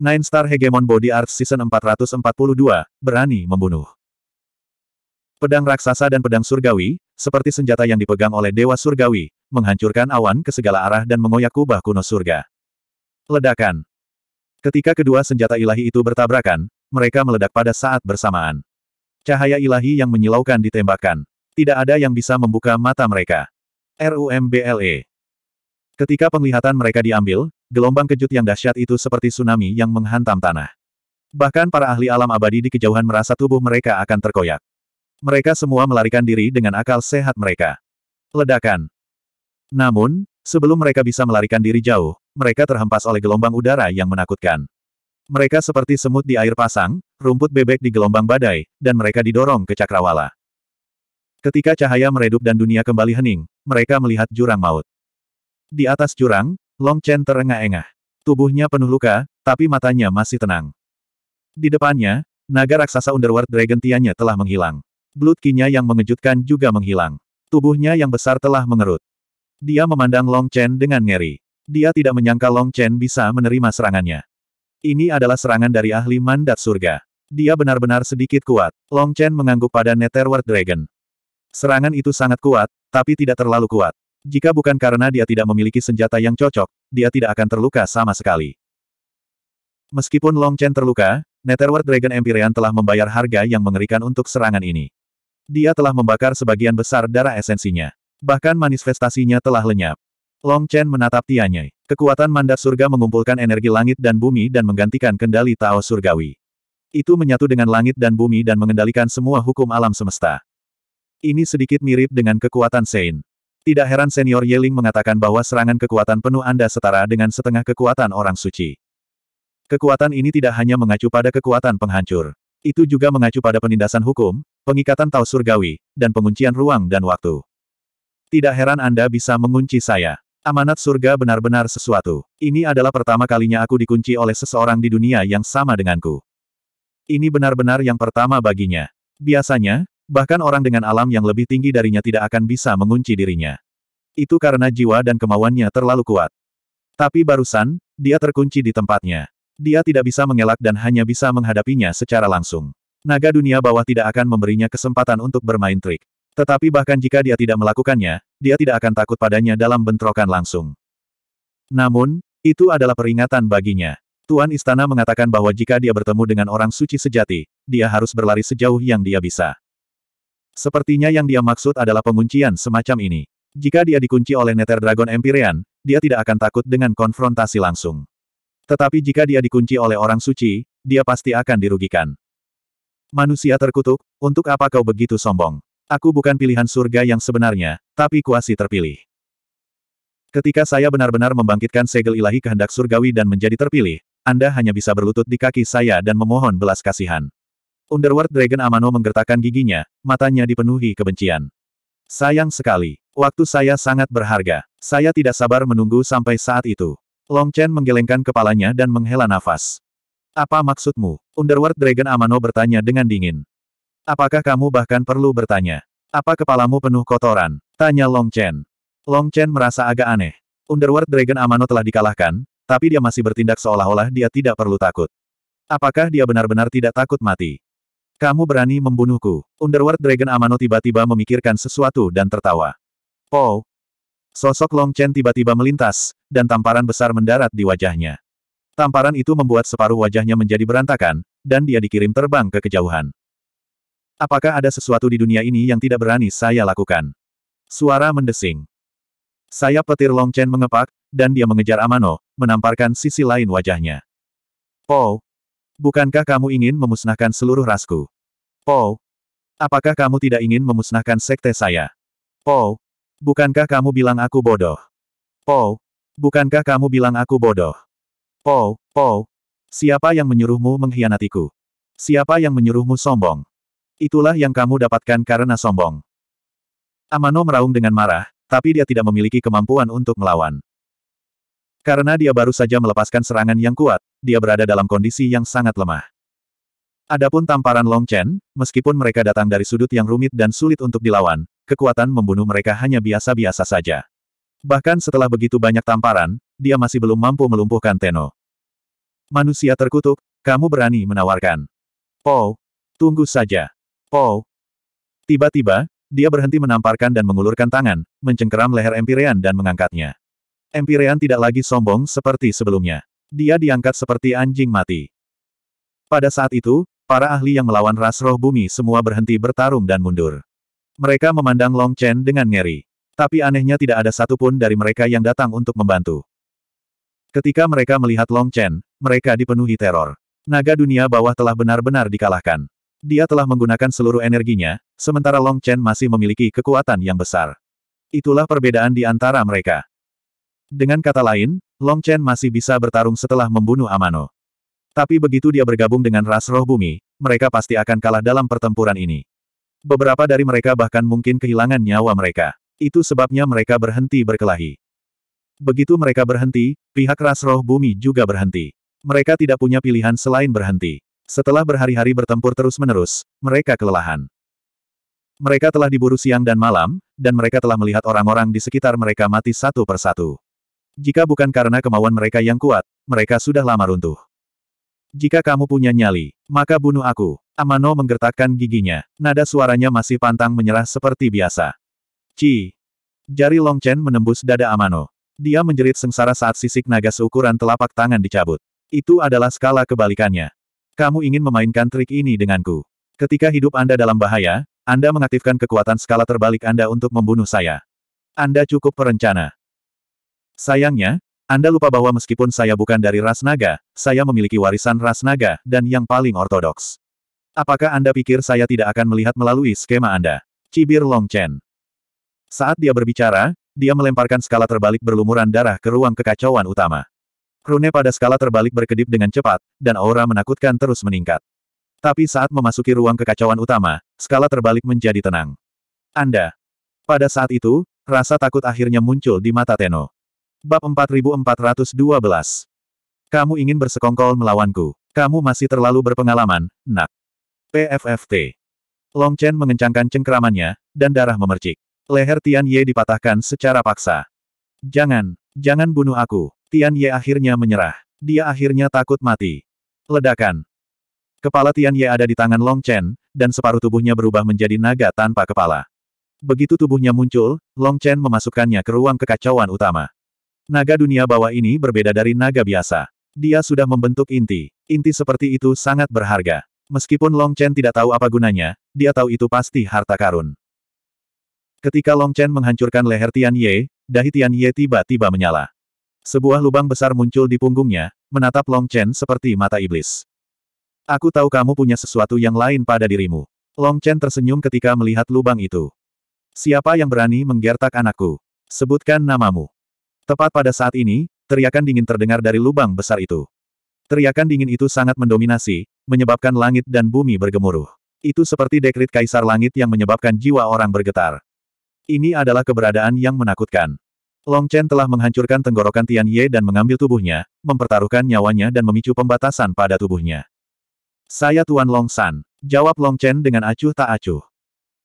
Nine Star Hegemon Body Arts Season 442, Berani Membunuh. Pedang raksasa dan pedang surgawi, seperti senjata yang dipegang oleh Dewa Surgawi, menghancurkan awan ke segala arah dan mengoyak kubah kuno surga. Ledakan. Ketika kedua senjata ilahi itu bertabrakan, mereka meledak pada saat bersamaan. Cahaya ilahi yang menyilaukan ditembakkan. Tidak ada yang bisa membuka mata mereka. RUMBLE. Ketika penglihatan mereka diambil, gelombang kejut yang dahsyat itu seperti tsunami yang menghantam tanah. Bahkan para ahli alam abadi di kejauhan merasa tubuh mereka akan terkoyak. Mereka semua melarikan diri dengan akal sehat mereka. Ledakan. Namun, sebelum mereka bisa melarikan diri jauh, mereka terhempas oleh gelombang udara yang menakutkan. Mereka seperti semut di air pasang, rumput bebek di gelombang badai, dan mereka didorong ke cakrawala. Ketika cahaya meredup dan dunia kembali hening, mereka melihat jurang maut. Di atas jurang, Long Chen terengah-engah. Tubuhnya penuh luka, tapi matanya masih tenang. Di depannya, naga raksasa Underworld Dragon Tianya telah menghilang. Blood kinya yang mengejutkan juga menghilang. Tubuhnya yang besar telah mengerut. Dia memandang Long Chen dengan ngeri. Dia tidak menyangka Long Chen bisa menerima serangannya. Ini adalah serangan dari ahli mandat surga. Dia benar-benar sedikit kuat. Long Chen mengangguk pada Netherworld Dragon. Serangan itu sangat kuat, tapi tidak terlalu kuat. Jika bukan karena dia tidak memiliki senjata yang cocok, dia tidak akan terluka sama sekali. Meskipun Long Chen terluka, Netherworld Dragon Empyrean telah membayar harga yang mengerikan untuk serangan ini. Dia telah membakar sebagian besar darah esensinya. Bahkan manifestasinya telah lenyap. Long Chen menatap Tianyi. Kekuatan mandat surga mengumpulkan energi langit dan bumi dan menggantikan kendali Tao surgawi. Itu menyatu dengan langit dan bumi dan mengendalikan semua hukum alam semesta. Ini sedikit mirip dengan kekuatan Sein. Tidak heran senior Yeling mengatakan bahwa serangan kekuatan penuh Anda setara dengan setengah kekuatan orang suci. Kekuatan ini tidak hanya mengacu pada kekuatan penghancur. Itu juga mengacu pada penindasan hukum, pengikatan tau surgawi, dan penguncian ruang dan waktu. Tidak heran Anda bisa mengunci saya. Amanat surga benar-benar sesuatu. Ini adalah pertama kalinya aku dikunci oleh seseorang di dunia yang sama denganku. Ini benar-benar yang pertama baginya. Biasanya, Bahkan orang dengan alam yang lebih tinggi darinya tidak akan bisa mengunci dirinya. Itu karena jiwa dan kemauannya terlalu kuat. Tapi barusan, dia terkunci di tempatnya. Dia tidak bisa mengelak dan hanya bisa menghadapinya secara langsung. Naga dunia bawah tidak akan memberinya kesempatan untuk bermain trik. Tetapi bahkan jika dia tidak melakukannya, dia tidak akan takut padanya dalam bentrokan langsung. Namun, itu adalah peringatan baginya. Tuan Istana mengatakan bahwa jika dia bertemu dengan orang suci sejati, dia harus berlari sejauh yang dia bisa. Sepertinya yang dia maksud adalah penguncian semacam ini. Jika dia dikunci oleh Nether Dragon Empyrean, dia tidak akan takut dengan konfrontasi langsung. Tetapi jika dia dikunci oleh orang suci, dia pasti akan dirugikan. Manusia terkutuk, untuk apa kau begitu sombong? Aku bukan pilihan surga yang sebenarnya, tapi kuasi terpilih. Ketika saya benar-benar membangkitkan segel ilahi kehendak surgawi dan menjadi terpilih, Anda hanya bisa berlutut di kaki saya dan memohon belas kasihan. Underworld Dragon Amano menggertakkan giginya, matanya dipenuhi kebencian. Sayang sekali. Waktu saya sangat berharga. Saya tidak sabar menunggu sampai saat itu. Long Chen menggelengkan kepalanya dan menghela nafas. Apa maksudmu? Underworld Dragon Amano bertanya dengan dingin. Apakah kamu bahkan perlu bertanya? Apa kepalamu penuh kotoran? Tanya Long Chen. Long Chen merasa agak aneh. Underworld Dragon Amano telah dikalahkan, tapi dia masih bertindak seolah-olah dia tidak perlu takut. Apakah dia benar-benar tidak takut mati? Kamu berani membunuhku. Underworld Dragon Amano tiba-tiba memikirkan sesuatu dan tertawa. Oh. Sosok Long Chen tiba-tiba melintas, dan tamparan besar mendarat di wajahnya. Tamparan itu membuat separuh wajahnya menjadi berantakan, dan dia dikirim terbang ke kejauhan. Apakah ada sesuatu di dunia ini yang tidak berani saya lakukan? Suara mendesing. Saya petir Long Chen mengepak, dan dia mengejar Amano, menamparkan sisi lain wajahnya. Oh, Bukankah kamu ingin memusnahkan seluruh rasku? Oh, apakah kamu tidak ingin memusnahkan sekte saya? Oh, bukankah kamu bilang aku bodoh? Oh, bukankah kamu bilang aku bodoh? Oh, oh, siapa yang menyuruhmu mengkhianatiku? Siapa yang menyuruhmu sombong? Itulah yang kamu dapatkan karena sombong. Amano meraung dengan marah, tapi dia tidak memiliki kemampuan untuk melawan. Karena dia baru saja melepaskan serangan yang kuat, dia berada dalam kondisi yang sangat lemah. Adapun tamparan Long Chen, meskipun mereka datang dari sudut yang rumit dan sulit untuk dilawan, kekuatan membunuh mereka hanya biasa-biasa saja. Bahkan setelah begitu banyak tamparan, dia masih belum mampu melumpuhkan Teno. Manusia terkutuk, kamu berani menawarkan. Po, tunggu saja. Po. Tiba-tiba, dia berhenti menamparkan dan mengulurkan tangan, mencengkeram leher Empyrean dan mengangkatnya. Empirean tidak lagi sombong seperti sebelumnya. Dia diangkat seperti anjing mati. Pada saat itu, para ahli yang melawan ras roh bumi semua berhenti bertarung dan mundur. Mereka memandang Long Chen dengan ngeri. Tapi anehnya tidak ada satupun dari mereka yang datang untuk membantu. Ketika mereka melihat Long Chen, mereka dipenuhi teror. Naga dunia bawah telah benar-benar dikalahkan. Dia telah menggunakan seluruh energinya, sementara Long Chen masih memiliki kekuatan yang besar. Itulah perbedaan di antara mereka. Dengan kata lain, Long Chen masih bisa bertarung setelah membunuh Amano. Tapi begitu dia bergabung dengan ras roh bumi, mereka pasti akan kalah dalam pertempuran ini. Beberapa dari mereka bahkan mungkin kehilangan nyawa mereka. Itu sebabnya mereka berhenti berkelahi. Begitu mereka berhenti, pihak ras roh bumi juga berhenti. Mereka tidak punya pilihan selain berhenti. Setelah berhari-hari bertempur terus-menerus, mereka kelelahan. Mereka telah diburu siang dan malam, dan mereka telah melihat orang-orang di sekitar mereka mati satu persatu. Jika bukan karena kemauan mereka yang kuat, mereka sudah lama runtuh. Jika kamu punya nyali, maka bunuh aku. Amano menggertakkan giginya. Nada suaranya masih pantang menyerah seperti biasa. Ci. Jari Long Chen menembus dada Amano. Dia menjerit sengsara saat sisik naga seukuran telapak tangan dicabut. Itu adalah skala kebalikannya. Kamu ingin memainkan trik ini denganku. Ketika hidup Anda dalam bahaya, Anda mengaktifkan kekuatan skala terbalik Anda untuk membunuh saya. Anda cukup perencana. Sayangnya, Anda lupa bahwa meskipun saya bukan dari ras naga, saya memiliki warisan ras naga, dan yang paling ortodoks. Apakah Anda pikir saya tidak akan melihat melalui skema Anda? Cibir Long Chen. Saat dia berbicara, dia melemparkan skala terbalik berlumuran darah ke ruang kekacauan utama. Rune pada skala terbalik berkedip dengan cepat, dan aura menakutkan terus meningkat. Tapi saat memasuki ruang kekacauan utama, skala terbalik menjadi tenang. Anda. Pada saat itu, rasa takut akhirnya muncul di mata Teno. Bab 4412. Kamu ingin bersekongkol melawanku. Kamu masih terlalu berpengalaman, nak. PFFT. Long Chen mengencangkan cengkeramannya, dan darah memercik. Leher Tian Ye dipatahkan secara paksa. Jangan, jangan bunuh aku. Tian Ye akhirnya menyerah. Dia akhirnya takut mati. Ledakan. Kepala Tian Ye ada di tangan Long Chen, dan separuh tubuhnya berubah menjadi naga tanpa kepala. Begitu tubuhnya muncul, Long Chen memasukkannya ke ruang kekacauan utama. Naga dunia bawah ini berbeda dari naga biasa. Dia sudah membentuk inti. Inti seperti itu sangat berharga. Meskipun Long Chen tidak tahu apa gunanya, dia tahu itu pasti harta karun. Ketika Long Chen menghancurkan leher Tian Ye, dahi Tian Ye tiba-tiba menyala. Sebuah lubang besar muncul di punggungnya, menatap Long Chen seperti mata iblis. Aku tahu kamu punya sesuatu yang lain pada dirimu. Long Chen tersenyum ketika melihat lubang itu. Siapa yang berani menggertak anakku? Sebutkan namamu. Tepat pada saat ini, teriakan dingin terdengar dari lubang besar itu. Teriakan dingin itu sangat mendominasi, menyebabkan langit dan bumi bergemuruh. Itu seperti dekrit kaisar langit yang menyebabkan jiwa orang bergetar. Ini adalah keberadaan yang menakutkan. Long Chen telah menghancurkan tenggorokan Tian Ye dan mengambil tubuhnya, mempertaruhkan nyawanya dan memicu pembatasan pada tubuhnya. Saya Tuan Long San, jawab Long Chen dengan acuh tak acuh.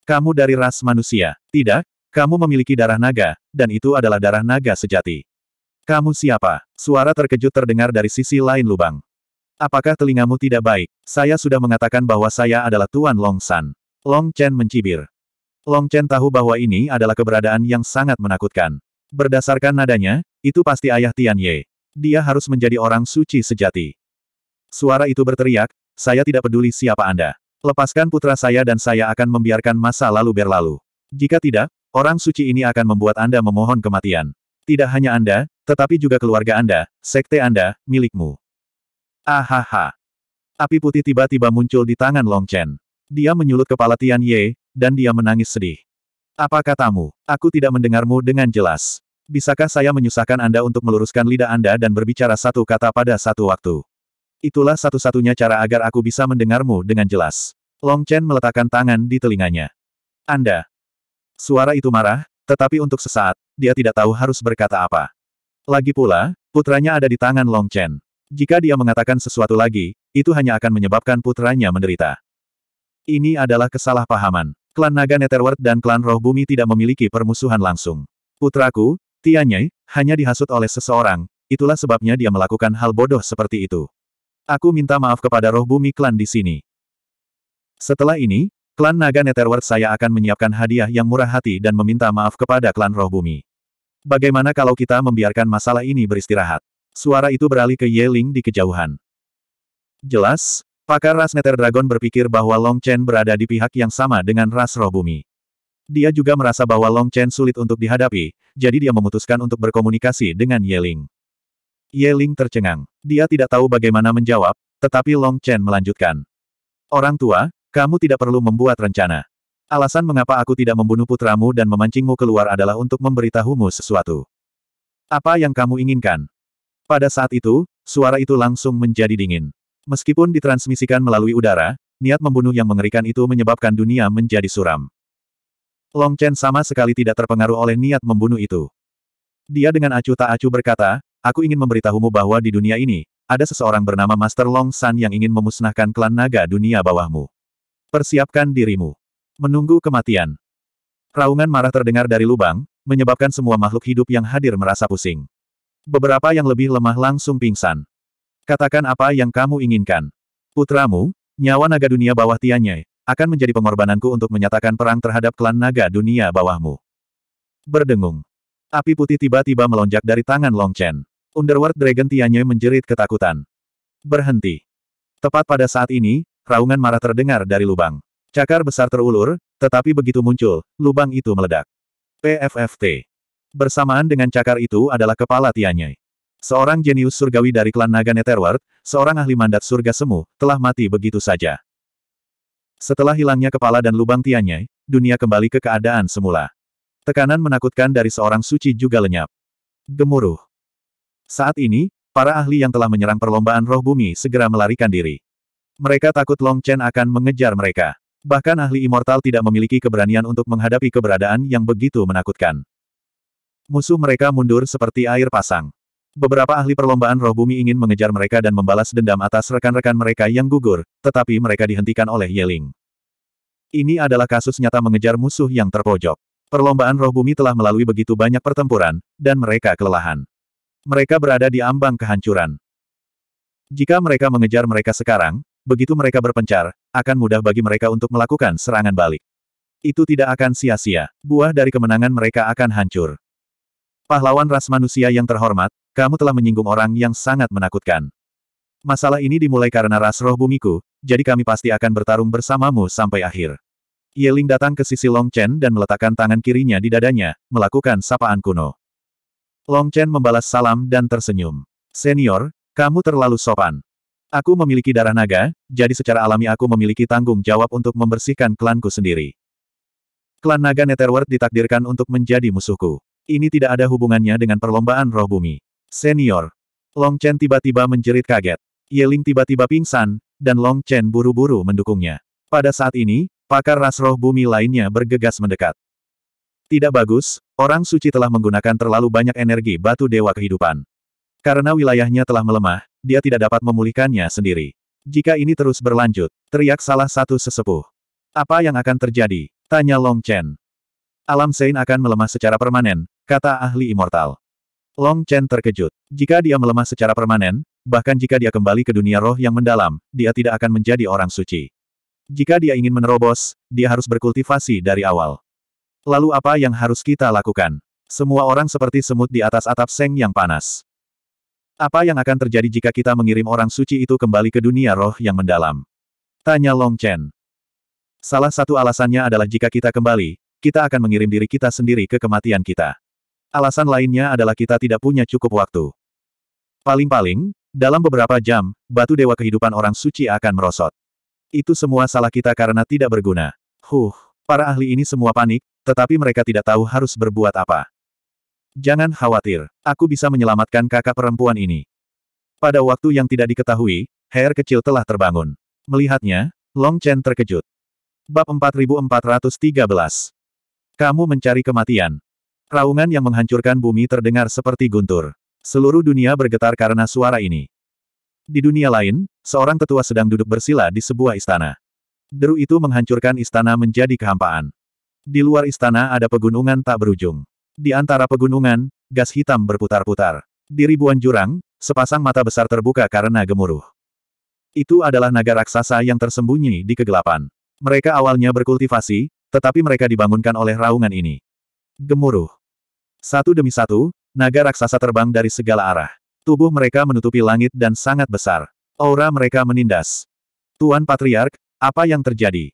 Kamu dari ras manusia, tidak, kamu memiliki darah naga, dan itu adalah darah naga sejati. Kamu siapa? Suara terkejut terdengar dari sisi lain lubang. Apakah telingamu tidak baik? Saya sudah mengatakan bahwa saya adalah Tuan Long San. Long Chen mencibir. Long Chen tahu bahwa ini adalah keberadaan yang sangat menakutkan. Berdasarkan nadanya, itu pasti ayah Tian Ye. Dia harus menjadi orang suci sejati. Suara itu berteriak, saya tidak peduli siapa Anda. Lepaskan putra saya dan saya akan membiarkan masa lalu berlalu. Jika tidak, Orang suci ini akan membuat Anda memohon kematian. Tidak hanya Anda, tetapi juga keluarga Anda, sekte Anda, milikmu. Ahaha. Api putih tiba-tiba muncul di tangan Long Chen. Dia menyulut kepala Tian Ye, dan dia menangis sedih. Apa katamu? Aku tidak mendengarmu dengan jelas. Bisakah saya menyusahkan Anda untuk meluruskan lidah Anda dan berbicara satu kata pada satu waktu? Itulah satu-satunya cara agar aku bisa mendengarmu dengan jelas. Long Chen meletakkan tangan di telinganya. Anda, Suara itu marah, tetapi untuk sesaat, dia tidak tahu harus berkata apa. Lagi pula, putranya ada di tangan Long Chen. Jika dia mengatakan sesuatu lagi, itu hanya akan menyebabkan putranya menderita. Ini adalah kesalahpahaman. Klan Naga Netherworld dan klan Roh Bumi tidak memiliki permusuhan langsung. Putraku, Tianyi, hanya dihasut oleh seseorang, itulah sebabnya dia melakukan hal bodoh seperti itu. Aku minta maaf kepada Roh Bumi klan di sini. Setelah ini, Klan Naga Netherworld saya akan menyiapkan hadiah yang murah hati dan meminta maaf kepada klan roh bumi. Bagaimana kalau kita membiarkan masalah ini beristirahat? Suara itu beralih ke Yeling di kejauhan. Jelas, pakar ras Nether Dragon berpikir bahwa Long Chen berada di pihak yang sama dengan ras roh bumi. Dia juga merasa bahwa Long Chen sulit untuk dihadapi, jadi dia memutuskan untuk berkomunikasi dengan Yeling. Yeling tercengang. Dia tidak tahu bagaimana menjawab, tetapi Long Chen melanjutkan. Orang tua, kamu tidak perlu membuat rencana. Alasan mengapa aku tidak membunuh putramu dan memancingmu keluar adalah untuk memberitahumu sesuatu. Apa yang kamu inginkan? Pada saat itu, suara itu langsung menjadi dingin. Meskipun ditransmisikan melalui udara, niat membunuh yang mengerikan itu menyebabkan dunia menjadi suram. Long Chen sama sekali tidak terpengaruh oleh niat membunuh itu. Dia dengan acuh tak acuh berkata, aku ingin memberitahumu bahwa di dunia ini, ada seseorang bernama Master Long San yang ingin memusnahkan klan naga dunia bawahmu. Persiapkan dirimu. Menunggu kematian. Raungan marah terdengar dari lubang, menyebabkan semua makhluk hidup yang hadir merasa pusing. Beberapa yang lebih lemah langsung pingsan. Katakan apa yang kamu inginkan. Putramu, nyawa naga dunia bawah Tianye, akan menjadi pengorbananku untuk menyatakan perang terhadap klan naga dunia bawahmu. Berdengung. Api putih tiba-tiba melonjak dari tangan Long Chen. Underworld Dragon Tianye menjerit ketakutan. Berhenti. Tepat pada saat ini, Raungan marah terdengar dari lubang. Cakar besar terulur, tetapi begitu muncul, lubang itu meledak. PFFT. Bersamaan dengan cakar itu adalah kepala Tianyai. Seorang jenius surgawi dari klan Naga Netherworld, seorang ahli mandat surga semu, telah mati begitu saja. Setelah hilangnya kepala dan lubang Tianyai, dunia kembali ke keadaan semula. Tekanan menakutkan dari seorang suci juga lenyap. Gemuruh. Saat ini, para ahli yang telah menyerang perlombaan roh bumi segera melarikan diri. Mereka takut Long Chen akan mengejar mereka. Bahkan ahli immortal tidak memiliki keberanian untuk menghadapi keberadaan yang begitu menakutkan. Musuh mereka mundur seperti air pasang. Beberapa ahli perlombaan roh bumi ingin mengejar mereka dan membalas dendam atas rekan-rekan mereka yang gugur, tetapi mereka dihentikan oleh Yeling. Ini adalah kasus nyata mengejar musuh yang terpojok. Perlombaan roh bumi telah melalui begitu banyak pertempuran, dan mereka kelelahan. Mereka berada di ambang kehancuran. Jika mereka mengejar mereka sekarang, begitu mereka berpencar, akan mudah bagi mereka untuk melakukan serangan balik. Itu tidak akan sia-sia, buah dari kemenangan mereka akan hancur. Pahlawan ras manusia yang terhormat, kamu telah menyinggung orang yang sangat menakutkan. Masalah ini dimulai karena ras roh bumiku, jadi kami pasti akan bertarung bersamamu sampai akhir. Yeling datang ke sisi Long Chen dan meletakkan tangan kirinya di dadanya, melakukan sapaan kuno. Long Chen membalas salam dan tersenyum. Senior, kamu terlalu sopan. Aku memiliki darah naga, jadi secara alami aku memiliki tanggung jawab untuk membersihkan klanku sendiri. Klan naga Netherworld ditakdirkan untuk menjadi musuhku. Ini tidak ada hubungannya dengan perlombaan roh bumi. Senior. Long Chen tiba-tiba menjerit kaget. Yeling tiba-tiba pingsan, dan Long Chen buru-buru mendukungnya. Pada saat ini, pakar ras roh bumi lainnya bergegas mendekat. Tidak bagus, orang suci telah menggunakan terlalu banyak energi batu dewa kehidupan. Karena wilayahnya telah melemah, dia tidak dapat memulihkannya sendiri. Jika ini terus berlanjut, teriak salah satu sesepuh. Apa yang akan terjadi? Tanya Long Chen. Alam Sein akan melemah secara permanen, kata ahli immortal. Long Chen terkejut. Jika dia melemah secara permanen, bahkan jika dia kembali ke dunia roh yang mendalam, dia tidak akan menjadi orang suci. Jika dia ingin menerobos, dia harus berkultivasi dari awal. Lalu apa yang harus kita lakukan? Semua orang seperti semut di atas atap seng yang panas. Apa yang akan terjadi jika kita mengirim orang suci itu kembali ke dunia roh yang mendalam? Tanya Long Chen. Salah satu alasannya adalah jika kita kembali, kita akan mengirim diri kita sendiri ke kematian kita. Alasan lainnya adalah kita tidak punya cukup waktu. Paling-paling, dalam beberapa jam, batu dewa kehidupan orang suci akan merosot. Itu semua salah kita karena tidak berguna. Huh, para ahli ini semua panik, tetapi mereka tidak tahu harus berbuat apa. Jangan khawatir, aku bisa menyelamatkan kakak perempuan ini. Pada waktu yang tidak diketahui, hair kecil telah terbangun. Melihatnya, Long Chen terkejut. Bab 4413 Kamu mencari kematian. Raungan yang menghancurkan bumi terdengar seperti guntur. Seluruh dunia bergetar karena suara ini. Di dunia lain, seorang tetua sedang duduk bersila di sebuah istana. Deru itu menghancurkan istana menjadi kehampaan. Di luar istana ada pegunungan tak berujung. Di antara pegunungan, gas hitam berputar-putar. Di ribuan jurang, sepasang mata besar terbuka karena gemuruh. Itu adalah naga raksasa yang tersembunyi di kegelapan. Mereka awalnya berkultivasi, tetapi mereka dibangunkan oleh raungan ini. Gemuruh. Satu demi satu, naga raksasa terbang dari segala arah. Tubuh mereka menutupi langit dan sangat besar. Aura mereka menindas. Tuan Patriark, apa yang terjadi?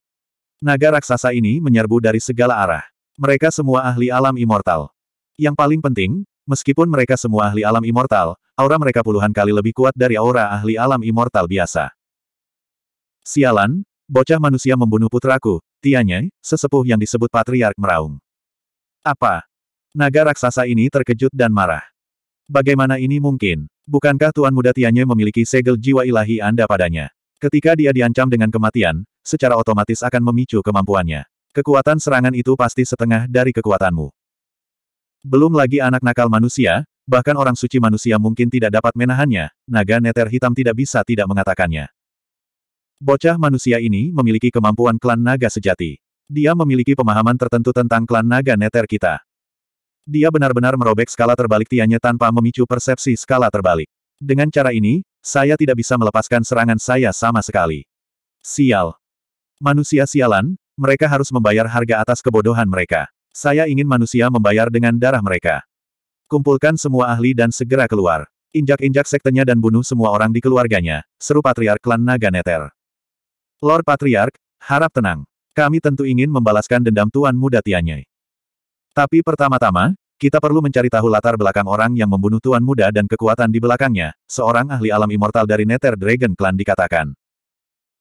Naga raksasa ini menyerbu dari segala arah. Mereka semua ahli alam immortal. Yang paling penting, meskipun mereka semua ahli alam immortal, aura mereka puluhan kali lebih kuat dari aura ahli alam immortal biasa. Sialan, bocah manusia membunuh putraku, Tianye, sesepuh yang disebut Patriark Meraung. Apa? Naga raksasa ini terkejut dan marah. Bagaimana ini mungkin? Bukankah Tuan Muda Tianye memiliki segel jiwa ilahi Anda padanya? Ketika dia diancam dengan kematian, secara otomatis akan memicu kemampuannya. Kekuatan serangan itu pasti setengah dari kekuatanmu. Belum lagi anak nakal manusia, bahkan orang suci manusia mungkin tidak dapat menahannya, naga neter hitam tidak bisa tidak mengatakannya. Bocah manusia ini memiliki kemampuan klan naga sejati. Dia memiliki pemahaman tertentu tentang klan naga neter kita. Dia benar-benar merobek skala terbalik tianya tanpa memicu persepsi skala terbalik. Dengan cara ini, saya tidak bisa melepaskan serangan saya sama sekali. Sial. Manusia sialan, mereka harus membayar harga atas kebodohan mereka. Saya ingin manusia membayar dengan darah mereka. Kumpulkan semua ahli dan segera keluar. Injak-injak sektenya dan bunuh semua orang di keluarganya, seru Patriark Klan Naga Neter. Lord Patriark, harap tenang. Kami tentu ingin membalaskan dendam Tuan Muda Tianyi. Tapi pertama-tama, kita perlu mencari tahu latar belakang orang yang membunuh Tuan Muda dan kekuatan di belakangnya, seorang ahli alam immortal dari Nether Dragon Clan dikatakan.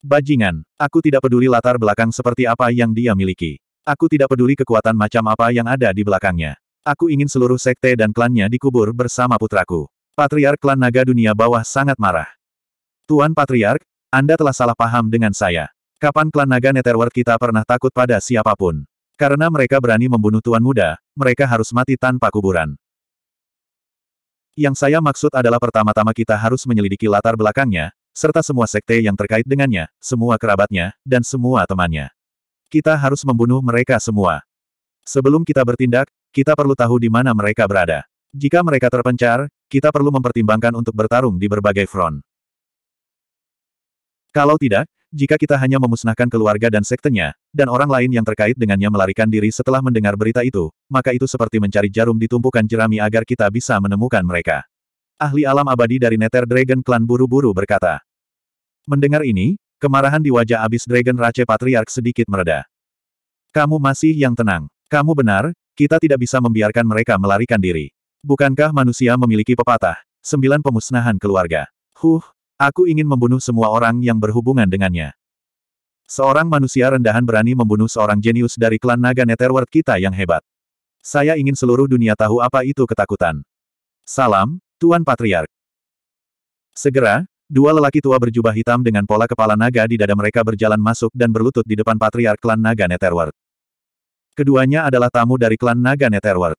Bajingan, aku tidak peduli latar belakang seperti apa yang dia miliki. Aku tidak peduli kekuatan macam apa yang ada di belakangnya. Aku ingin seluruh sekte dan klannya dikubur bersama putraku. Patriark klan naga dunia bawah sangat marah. Tuan Patriark, Anda telah salah paham dengan saya. Kapan klan naga Netherworld kita pernah takut pada siapapun? Karena mereka berani membunuh tuan muda, mereka harus mati tanpa kuburan. Yang saya maksud adalah pertama-tama kita harus menyelidiki latar belakangnya, serta semua sekte yang terkait dengannya, semua kerabatnya, dan semua temannya. Kita harus membunuh mereka semua. Sebelum kita bertindak, kita perlu tahu di mana mereka berada. Jika mereka terpencar, kita perlu mempertimbangkan untuk bertarung di berbagai front. Kalau tidak, jika kita hanya memusnahkan keluarga dan sektenya, dan orang lain yang terkait dengannya melarikan diri setelah mendengar berita itu, maka itu seperti mencari jarum di tumpukan jerami agar kita bisa menemukan mereka ahli alam abadi dari Nether Dragon Clan buru-buru berkata. Mendengar ini, kemarahan di wajah abis Dragon Rache Patriark sedikit mereda. Kamu masih yang tenang. Kamu benar, kita tidak bisa membiarkan mereka melarikan diri. Bukankah manusia memiliki pepatah, sembilan pemusnahan keluarga. Huh, aku ingin membunuh semua orang yang berhubungan dengannya. Seorang manusia rendahan berani membunuh seorang jenius dari klan naga Netherworld kita yang hebat. Saya ingin seluruh dunia tahu apa itu ketakutan. Salam, Tuan Patriark. Segera, dua lelaki tua berjubah hitam dengan pola kepala naga di dada mereka berjalan masuk dan berlutut di depan Patriark klan naga Netherworld. Keduanya adalah tamu dari klan naga Netherworld.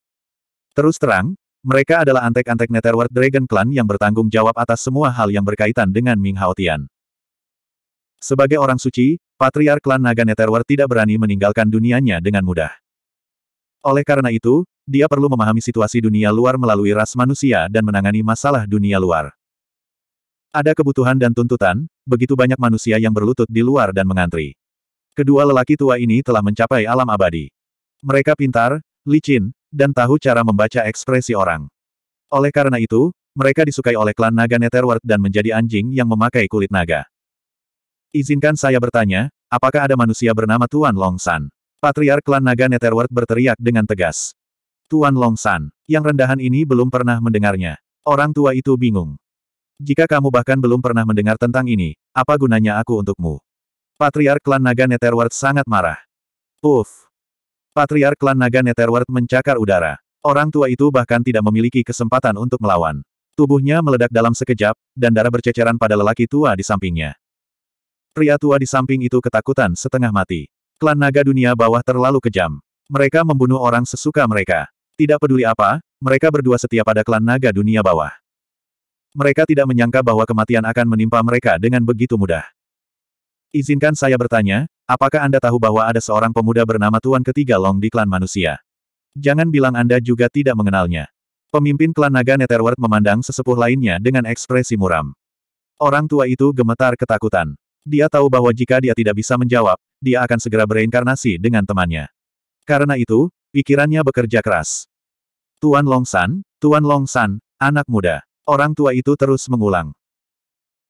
Terus terang, mereka adalah antek-antek Netherworld Dragon Clan yang bertanggung jawab atas semua hal yang berkaitan dengan Ming Haotian. Sebagai orang suci, Patriark Klan Naga Netherworld tidak berani meninggalkan dunianya dengan mudah. Oleh karena itu, dia perlu memahami situasi dunia luar melalui ras manusia dan menangani masalah dunia luar. Ada kebutuhan dan tuntutan, begitu banyak manusia yang berlutut di luar dan mengantri. Kedua lelaki tua ini telah mencapai alam abadi. Mereka pintar, licin, dan tahu cara membaca ekspresi orang. Oleh karena itu, mereka disukai oleh klan naga Netherworld dan menjadi anjing yang memakai kulit naga. Izinkan saya bertanya, apakah ada manusia bernama Tuan Longsan? San? Patriark klan naga Netherworld berteriak dengan tegas. Tuan Longsan, yang rendahan ini belum pernah mendengarnya. Orang tua itu bingung. Jika kamu bahkan belum pernah mendengar tentang ini, apa gunanya aku untukmu? Patriark klan Naga Netherworld sangat marah. Uff. Patriark klan Naga Netherworld mencakar udara. Orang tua itu bahkan tidak memiliki kesempatan untuk melawan. Tubuhnya meledak dalam sekejap, dan darah berceceran pada lelaki tua di sampingnya. Pria tua di samping itu ketakutan setengah mati. Klan naga dunia bawah terlalu kejam. Mereka membunuh orang sesuka mereka. Tidak peduli apa, mereka berdua setia pada klan naga dunia bawah. Mereka tidak menyangka bahwa kematian akan menimpa mereka dengan begitu mudah. Izinkan saya bertanya, apakah Anda tahu bahwa ada seorang pemuda bernama Tuan Ketiga Long di klan manusia? Jangan bilang Anda juga tidak mengenalnya. Pemimpin klan naga Netherworld memandang sesepuh lainnya dengan ekspresi muram. Orang tua itu gemetar ketakutan. Dia tahu bahwa jika dia tidak bisa menjawab, dia akan segera bereinkarnasi dengan temannya. Karena itu, Pikirannya bekerja keras. Tuan Longsan, Tuan Longsan, anak muda. Orang tua itu terus mengulang.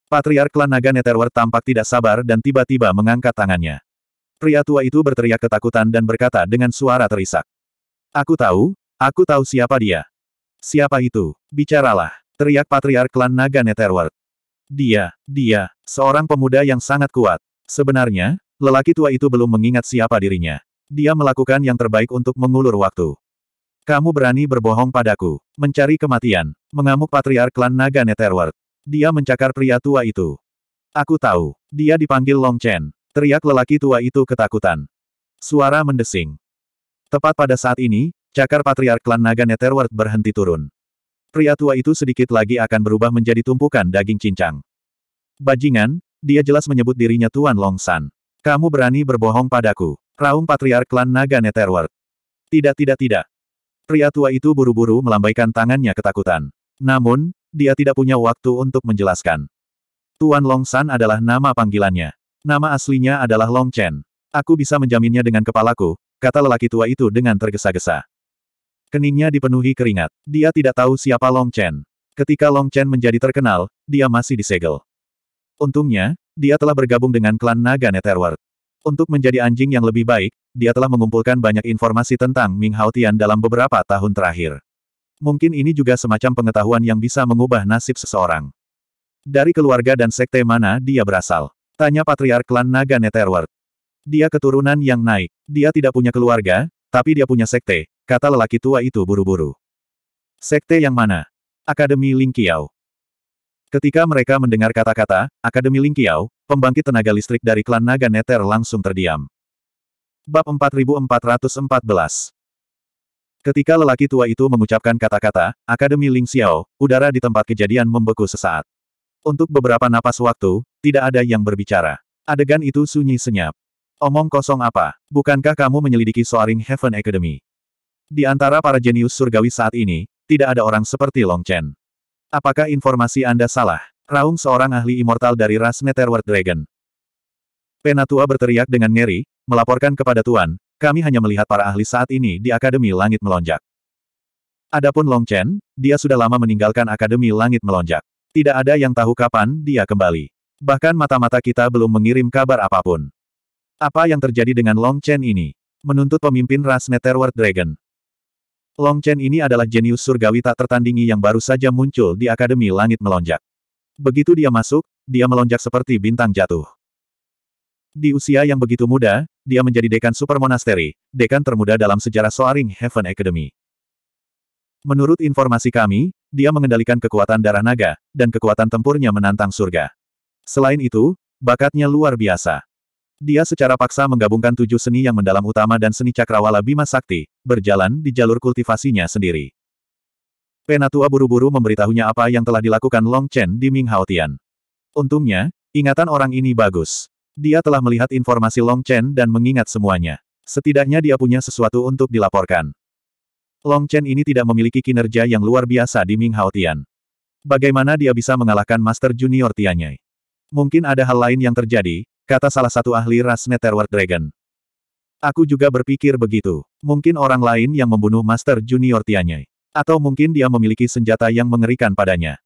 Patriark klan naga Netherworld tampak tidak sabar dan tiba-tiba mengangkat tangannya. Pria tua itu berteriak ketakutan dan berkata dengan suara terisak. Aku tahu, aku tahu siapa dia. Siapa itu? Bicaralah. Teriak Patriark klan naga Netherworld. Dia, dia, seorang pemuda yang sangat kuat. Sebenarnya, lelaki tua itu belum mengingat siapa dirinya. Dia melakukan yang terbaik untuk mengulur waktu. Kamu berani berbohong padaku. Mencari kematian. Mengamuk Patriark Klan Naga Netherworld. Dia mencakar pria tua itu. Aku tahu. Dia dipanggil Long Chen. Teriak lelaki tua itu ketakutan. Suara mendesing. Tepat pada saat ini, cakar Patriark Klan Naga Netherworld berhenti turun. Pria tua itu sedikit lagi akan berubah menjadi tumpukan daging cincang. Bajingan, dia jelas menyebut dirinya Tuan Long San. Kamu berani berbohong padaku. Raung Patriark Klan Naga Netherworld. Tidak tidak tidak. Pria tua itu buru-buru melambaikan tangannya ketakutan. Namun, dia tidak punya waktu untuk menjelaskan. Tuan Long San adalah nama panggilannya. Nama aslinya adalah Long Chen. Aku bisa menjaminnya dengan kepalaku, kata lelaki tua itu dengan tergesa-gesa. Keningnya dipenuhi keringat. Dia tidak tahu siapa Long Chen. Ketika Long Chen menjadi terkenal, dia masih disegel. Untungnya, dia telah bergabung dengan klan Naga Netherworld. Untuk menjadi anjing yang lebih baik, dia telah mengumpulkan banyak informasi tentang Ming Haotian dalam beberapa tahun terakhir. Mungkin ini juga semacam pengetahuan yang bisa mengubah nasib seseorang. Dari keluarga dan sekte mana dia berasal? Tanya Patriark Klan Naga Netherworld. Dia keturunan yang naik. Dia tidak punya keluarga, tapi dia punya sekte, kata lelaki tua itu buru-buru. Sekte yang mana? Akademi Ling Ketika mereka mendengar kata-kata, Akademi Lingqiao, pembangkit tenaga listrik dari klan Naga Neter langsung terdiam. Bab 4414 Ketika lelaki tua itu mengucapkan kata-kata, Akademi Ling Xiao, udara di tempat kejadian membeku sesaat. Untuk beberapa napas waktu, tidak ada yang berbicara. Adegan itu sunyi senyap. Omong kosong apa? Bukankah kamu menyelidiki Soaring Heaven Academy? Di antara para jenius surgawi saat ini, tidak ada orang seperti Long Chen. Apakah informasi Anda salah? Raung seorang ahli immortal dari ras Netherworld Dragon. Penatua berteriak dengan ngeri, melaporkan kepada Tuan, kami hanya melihat para ahli saat ini di Akademi Langit Melonjak. Adapun Long Chen, dia sudah lama meninggalkan Akademi Langit Melonjak. Tidak ada yang tahu kapan dia kembali. Bahkan mata-mata kita belum mengirim kabar apapun. Apa yang terjadi dengan Long Chen ini? Menuntut pemimpin ras Netherworld Dragon. Long Chen ini adalah jenius surgawi tak tertandingi yang baru saja muncul di Akademi Langit Melonjak. Begitu dia masuk, dia melonjak seperti bintang jatuh. Di usia yang begitu muda, dia menjadi dekan super Monastery, dekan termuda dalam sejarah Soaring Heaven Academy. Menurut informasi kami, dia mengendalikan kekuatan darah naga, dan kekuatan tempurnya menantang surga. Selain itu, bakatnya luar biasa. Dia secara paksa menggabungkan tujuh seni yang mendalam utama dan seni cakrawala Bima Sakti, berjalan di jalur kultivasinya sendiri. Penatua buru-buru memberitahunya apa yang telah dilakukan Long Chen di Ming Haotian. Untungnya, ingatan orang ini bagus. Dia telah melihat informasi Long Chen dan mengingat semuanya. Setidaknya dia punya sesuatu untuk dilaporkan. Long Chen ini tidak memiliki kinerja yang luar biasa di Ming Haotian. Bagaimana dia bisa mengalahkan Master Junior Tianyai? Mungkin ada hal lain yang terjadi, kata salah satu ahli ras Netherworld Dragon. Aku juga berpikir begitu. Mungkin orang lain yang membunuh Master Junior Tianye. Atau mungkin dia memiliki senjata yang mengerikan padanya.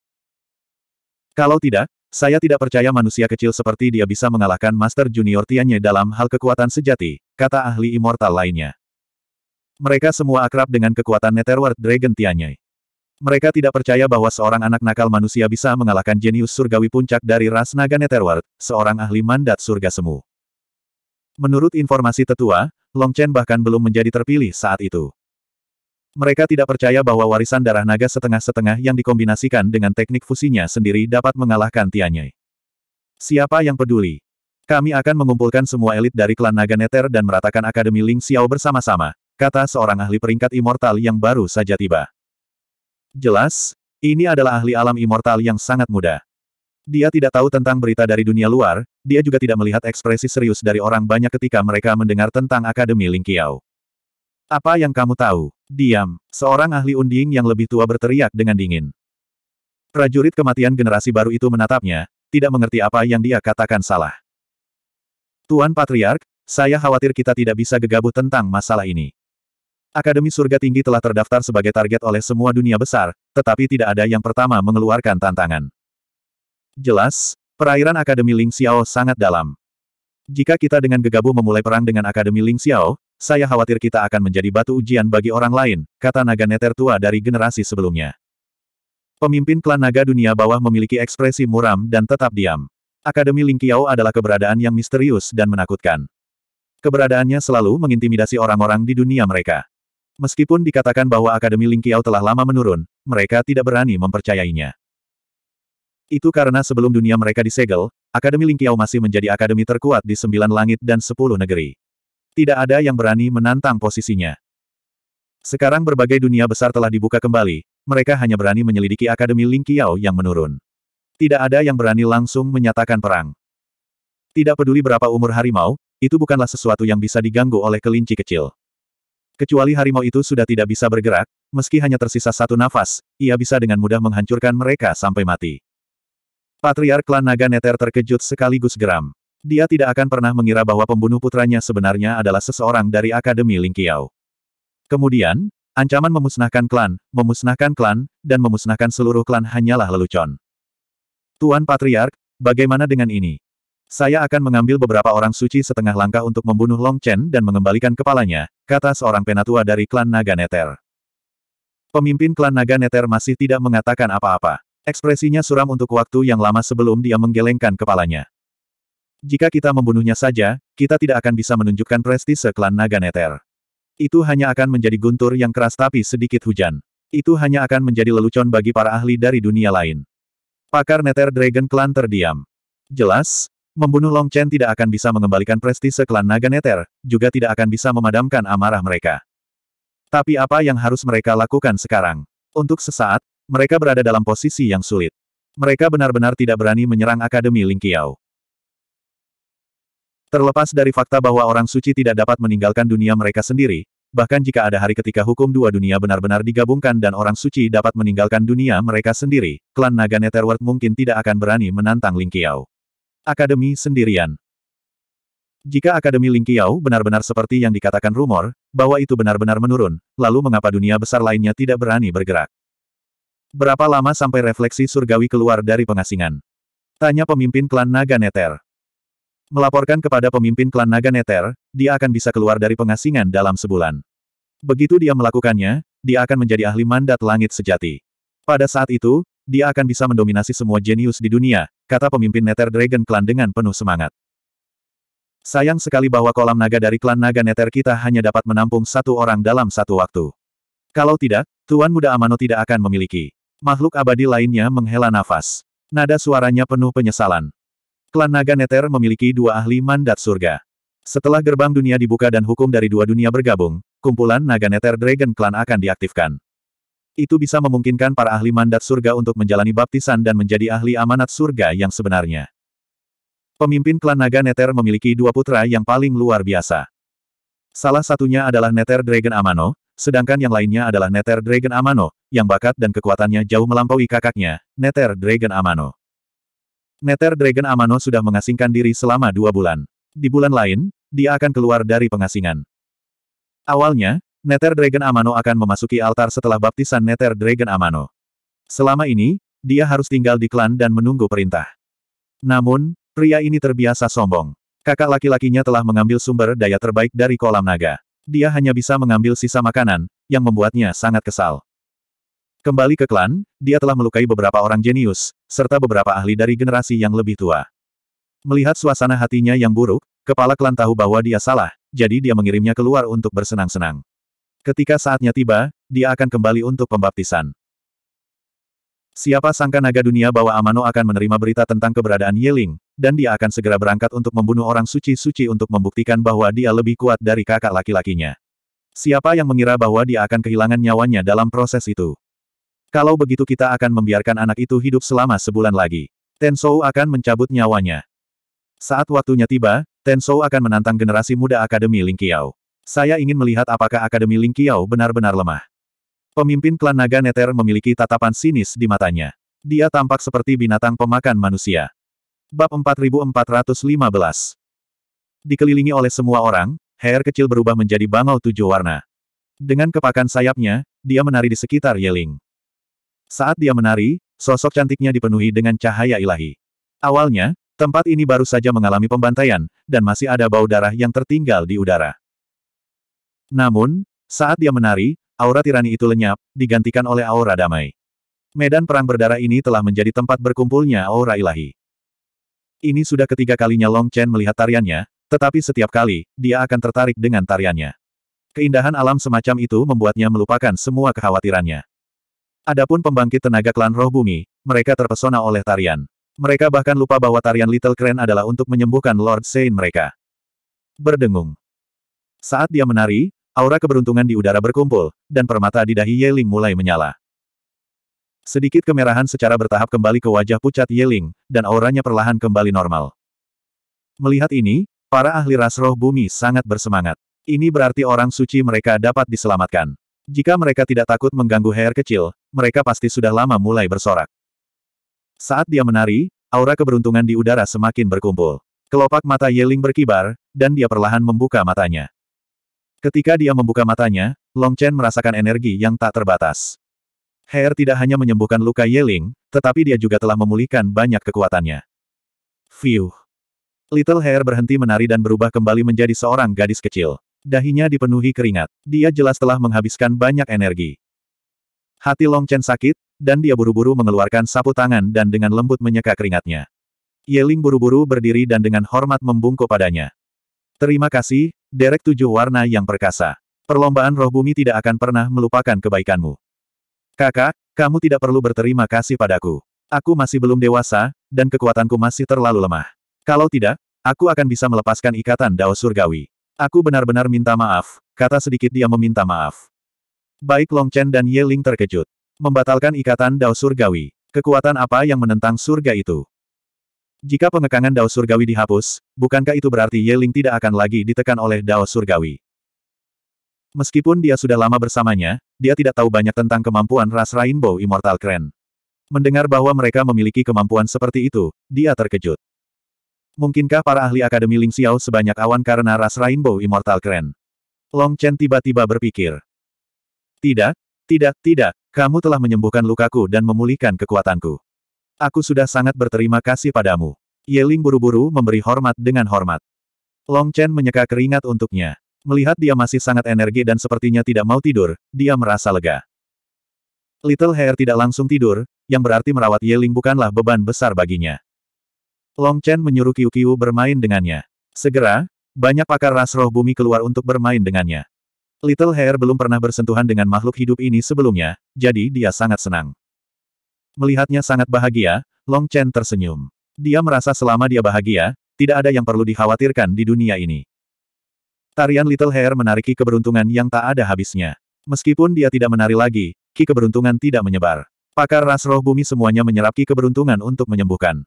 Kalau tidak, saya tidak percaya manusia kecil seperti dia bisa mengalahkan Master Junior Tianye dalam hal kekuatan sejati, kata ahli immortal lainnya. Mereka semua akrab dengan kekuatan Netherworld Dragon Tianye. Mereka tidak percaya bahwa seorang anak nakal manusia bisa mengalahkan jenius surgawi puncak dari ras naga Netherworld, seorang ahli mandat surga semu. Menurut informasi tetua, Long Chen bahkan belum menjadi terpilih saat itu. Mereka tidak percaya bahwa warisan darah naga setengah-setengah yang dikombinasikan dengan teknik fusinya sendiri dapat mengalahkan Tianyi. Siapa yang peduli? Kami akan mengumpulkan semua elit dari klan naga Nether dan meratakan Akademi Ling Xiao bersama-sama, kata seorang ahli peringkat immortal yang baru saja tiba. Jelas, ini adalah ahli alam immortal yang sangat muda. Dia tidak tahu tentang berita dari dunia luar, dia juga tidak melihat ekspresi serius dari orang banyak ketika mereka mendengar tentang Akademi Lingqiao. Apa yang kamu tahu? Diam, seorang ahli unding yang lebih tua berteriak dengan dingin. Prajurit kematian generasi baru itu menatapnya, tidak mengerti apa yang dia katakan salah. Tuan Patriark, saya khawatir kita tidak bisa gegabah tentang masalah ini. Akademi Surga Tinggi telah terdaftar sebagai target oleh semua dunia besar, tetapi tidak ada yang pertama mengeluarkan tantangan. Jelas, perairan Akademi Ling Xiao sangat dalam. Jika kita dengan gegabah memulai perang dengan Akademi Ling Xiao, saya khawatir kita akan menjadi batu ujian bagi orang lain, kata naga neter tua dari generasi sebelumnya. Pemimpin klan naga dunia bawah memiliki ekspresi muram dan tetap diam. Akademi Ling Xiao adalah keberadaan yang misterius dan menakutkan. Keberadaannya selalu mengintimidasi orang-orang di dunia mereka. Meskipun dikatakan bahwa Akademi Lingqiao telah lama menurun, mereka tidak berani mempercayainya. Itu karena sebelum dunia mereka disegel, Akademi Lingqiao masih menjadi akademi terkuat di sembilan langit dan sepuluh negeri. Tidak ada yang berani menantang posisinya. Sekarang berbagai dunia besar telah dibuka kembali, mereka hanya berani menyelidiki Akademi Lingqiao yang menurun. Tidak ada yang berani langsung menyatakan perang. Tidak peduli berapa umur harimau, itu bukanlah sesuatu yang bisa diganggu oleh kelinci kecil. Kecuali harimau itu sudah tidak bisa bergerak, meski hanya tersisa satu nafas, ia bisa dengan mudah menghancurkan mereka sampai mati. Patriark klan Naga Neter terkejut sekaligus geram. Dia tidak akan pernah mengira bahwa pembunuh putranya sebenarnya adalah seseorang dari Akademi Lingkiao. Kemudian, ancaman memusnahkan klan, memusnahkan klan, dan memusnahkan seluruh klan hanyalah lelucon. Tuan Patriark, bagaimana dengan ini? Saya akan mengambil beberapa orang suci setengah langkah untuk membunuh Long Chen dan mengembalikan kepalanya, kata seorang penatua dari klan Naga Neter. Pemimpin klan Naga Neter masih tidak mengatakan apa-apa. Ekspresinya suram untuk waktu yang lama sebelum dia menggelengkan kepalanya. Jika kita membunuhnya saja, kita tidak akan bisa menunjukkan prestise klan Naga Neter. Itu hanya akan menjadi guntur yang keras tapi sedikit hujan. Itu hanya akan menjadi lelucon bagi para ahli dari dunia lain. Pakar Netter Dragon Clan terdiam. Jelas, membunuh Long Chen tidak akan bisa mengembalikan prestise klan Naga Neter, juga tidak akan bisa memadamkan amarah mereka. Tapi apa yang harus mereka lakukan sekarang? Untuk sesaat, mereka berada dalam posisi yang sulit. Mereka benar-benar tidak berani menyerang Akademi Ling Lingqiao. Terlepas dari fakta bahwa orang suci tidak dapat meninggalkan dunia mereka sendiri, bahkan jika ada hari ketika hukum dua dunia benar-benar digabungkan dan orang suci dapat meninggalkan dunia mereka sendiri, klan Naga Netherworld mungkin tidak akan berani menantang Ling Lingqiao. Akademi sendirian. Jika Akademi Lingqiao benar-benar seperti yang dikatakan rumor, bahwa itu benar-benar menurun, lalu mengapa dunia besar lainnya tidak berani bergerak? Berapa lama sampai refleksi surgawi keluar dari pengasingan? Tanya pemimpin klan Naga Neter. Melaporkan kepada pemimpin klan Naga Neter, dia akan bisa keluar dari pengasingan dalam sebulan. Begitu dia melakukannya, dia akan menjadi ahli mandat langit sejati. Pada saat itu, dia akan bisa mendominasi semua jenius di dunia, kata pemimpin Nether Dragon Clan dengan penuh semangat. Sayang sekali bahwa kolam naga dari klan naga Nether kita hanya dapat menampung satu orang dalam satu waktu. Kalau tidak, Tuan Muda Amano tidak akan memiliki. Makhluk abadi lainnya menghela nafas. Nada suaranya penuh penyesalan. Klan naga Nether memiliki dua ahli mandat surga. Setelah gerbang dunia dibuka dan hukum dari dua dunia bergabung, kumpulan naga Nether Dragon Clan akan diaktifkan. Itu bisa memungkinkan para ahli mandat surga untuk menjalani baptisan dan menjadi ahli amanat surga yang sebenarnya. Pemimpin klan naga nether memiliki dua putra yang paling luar biasa. Salah satunya adalah nether Dragon Amano, sedangkan yang lainnya adalah Nether Dragon Amano, yang bakat dan kekuatannya jauh melampaui kakaknya, Nether Dragon Amano. Nether Dragon Amano sudah mengasingkan diri selama dua bulan. Di bulan lain, dia akan keluar dari pengasingan. Awalnya, Nether Dragon Amano akan memasuki altar setelah baptisan Nether Dragon Amano. Selama ini, dia harus tinggal di klan dan menunggu perintah. Namun, pria ini terbiasa sombong. Kakak laki-lakinya telah mengambil sumber daya terbaik dari kolam naga. Dia hanya bisa mengambil sisa makanan, yang membuatnya sangat kesal. Kembali ke klan, dia telah melukai beberapa orang jenius, serta beberapa ahli dari generasi yang lebih tua. Melihat suasana hatinya yang buruk, Kepala klan tahu bahwa dia salah, jadi dia mengirimnya keluar untuk bersenang-senang. Ketika saatnya tiba, dia akan kembali untuk pembaptisan. Siapa sangka naga dunia bahwa Amano akan menerima berita tentang keberadaan Yeling, dan dia akan segera berangkat untuk membunuh orang suci-suci untuk membuktikan bahwa dia lebih kuat dari kakak laki-lakinya. Siapa yang mengira bahwa dia akan kehilangan nyawanya dalam proses itu? Kalau begitu kita akan membiarkan anak itu hidup selama sebulan lagi. Tensou akan mencabut nyawanya. Saat waktunya tiba, Tensou akan menantang generasi muda Akademi Lingqiao. Saya ingin melihat apakah Akademi Ling Qiao benar-benar lemah. Pemimpin klan naga neter memiliki tatapan sinis di matanya. Dia tampak seperti binatang pemakan manusia. Bab 4415 Dikelilingi oleh semua orang, Hair kecil berubah menjadi bangau tujuh warna. Dengan kepakan sayapnya, dia menari di sekitar Yeling. Saat dia menari, sosok cantiknya dipenuhi dengan cahaya ilahi. Awalnya, tempat ini baru saja mengalami pembantaian, dan masih ada bau darah yang tertinggal di udara. Namun, saat dia menari, aura tirani itu lenyap, digantikan oleh aura damai. Medan perang berdarah ini telah menjadi tempat berkumpulnya aura ilahi. Ini sudah ketiga kalinya Long Chen melihat tariannya, tetapi setiap kali, dia akan tertarik dengan tariannya. Keindahan alam semacam itu membuatnya melupakan semua kekhawatirannya. Adapun pembangkit tenaga klan roh bumi, mereka terpesona oleh tarian. Mereka bahkan lupa bahwa tarian Little Crane adalah untuk menyembuhkan Lord Sein mereka. Berdengung. Saat dia menari, Aura keberuntungan di udara berkumpul, dan permata di dahi Yeling mulai menyala. Sedikit kemerahan secara bertahap kembali ke wajah pucat Yeling, dan auranya perlahan kembali normal. Melihat ini, para ahli ras roh bumi sangat bersemangat. Ini berarti orang suci mereka dapat diselamatkan. Jika mereka tidak takut mengganggu hair kecil, mereka pasti sudah lama mulai bersorak. Saat dia menari, aura keberuntungan di udara semakin berkumpul. Kelopak mata Yeling berkibar, dan dia perlahan membuka matanya. Ketika dia membuka matanya, Long Chen merasakan energi yang tak terbatas. Hair tidak hanya menyembuhkan luka Yeling, tetapi dia juga telah memulihkan banyak kekuatannya. Fiuh. Little Hair berhenti menari dan berubah kembali menjadi seorang gadis kecil. Dahinya dipenuhi keringat. Dia jelas telah menghabiskan banyak energi. Hati Long Chen sakit, dan dia buru-buru mengeluarkan sapu tangan dan dengan lembut menyeka keringatnya. Yeling buru-buru berdiri dan dengan hormat membungkuk padanya. Terima kasih, Derek tujuh warna yang perkasa. Perlombaan roh bumi tidak akan pernah melupakan kebaikanmu. Kakak, kamu tidak perlu berterima kasih padaku. Aku masih belum dewasa, dan kekuatanku masih terlalu lemah. Kalau tidak, aku akan bisa melepaskan ikatan dao surgawi. Aku benar-benar minta maaf, kata sedikit dia meminta maaf. Baik Long Chen dan Ye Ling terkejut. Membatalkan ikatan dao surgawi. Kekuatan apa yang menentang surga itu? Jika pengekangan Dao Surgawi dihapus, bukankah itu berarti Yeling tidak akan lagi ditekan oleh Dao Surgawi? Meskipun dia sudah lama bersamanya, dia tidak tahu banyak tentang kemampuan ras Rainbow Immortal Crane. Mendengar bahwa mereka memiliki kemampuan seperti itu, dia terkejut. Mungkinkah para ahli Akademi Ling Xiao sebanyak awan karena ras Rainbow Immortal Crane? Long Chen tiba-tiba berpikir. Tidak, tidak, tidak, kamu telah menyembuhkan lukaku dan memulihkan kekuatanku. Aku sudah sangat berterima kasih padamu. Yeling buru-buru memberi hormat dengan hormat. Long Chen menyeka keringat untuknya. Melihat dia masih sangat energi dan sepertinya tidak mau tidur, dia merasa lega. Little Hair tidak langsung tidur, yang berarti merawat Yeling bukanlah beban besar baginya. Long Chen menyuruh Qiu Qiu bermain dengannya. Segera, banyak pakar ras roh bumi keluar untuk bermain dengannya. Little Hair belum pernah bersentuhan dengan makhluk hidup ini sebelumnya, jadi dia sangat senang. Melihatnya sangat bahagia, Long Chen tersenyum. Dia merasa selama dia bahagia, tidak ada yang perlu dikhawatirkan di dunia ini. Tarian Little Hair menariki keberuntungan yang tak ada habisnya. Meskipun dia tidak menari lagi, ki keberuntungan tidak menyebar. Pakar ras roh bumi semuanya menyerap ki keberuntungan untuk menyembuhkan.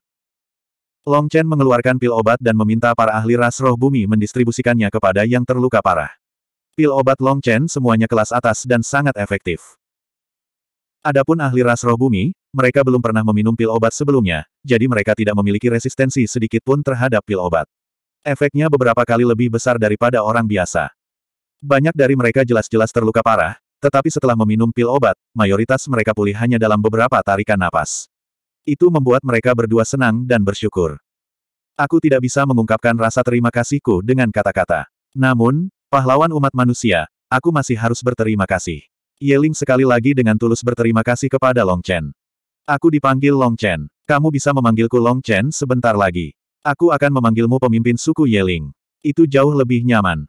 Long Chen mengeluarkan pil obat dan meminta para ahli ras roh bumi mendistribusikannya kepada yang terluka parah. Pil obat Long Chen semuanya kelas atas dan sangat efektif. Adapun ahli ras roh bumi, mereka belum pernah meminum pil obat sebelumnya, jadi mereka tidak memiliki resistensi sedikit pun terhadap pil obat. Efeknya beberapa kali lebih besar daripada orang biasa. Banyak dari mereka jelas-jelas terluka parah, tetapi setelah meminum pil obat, mayoritas mereka pulih hanya dalam beberapa tarikan napas. Itu membuat mereka berdua senang dan bersyukur. Aku tidak bisa mengungkapkan rasa terima kasihku dengan kata-kata. Namun, pahlawan umat manusia, aku masih harus berterima kasih. Yeling sekali lagi dengan tulus berterima kasih kepada Long Chen. Aku dipanggil Long Chen. Kamu bisa memanggilku Long Chen sebentar lagi. Aku akan memanggilmu pemimpin suku Yeling. Itu jauh lebih nyaman.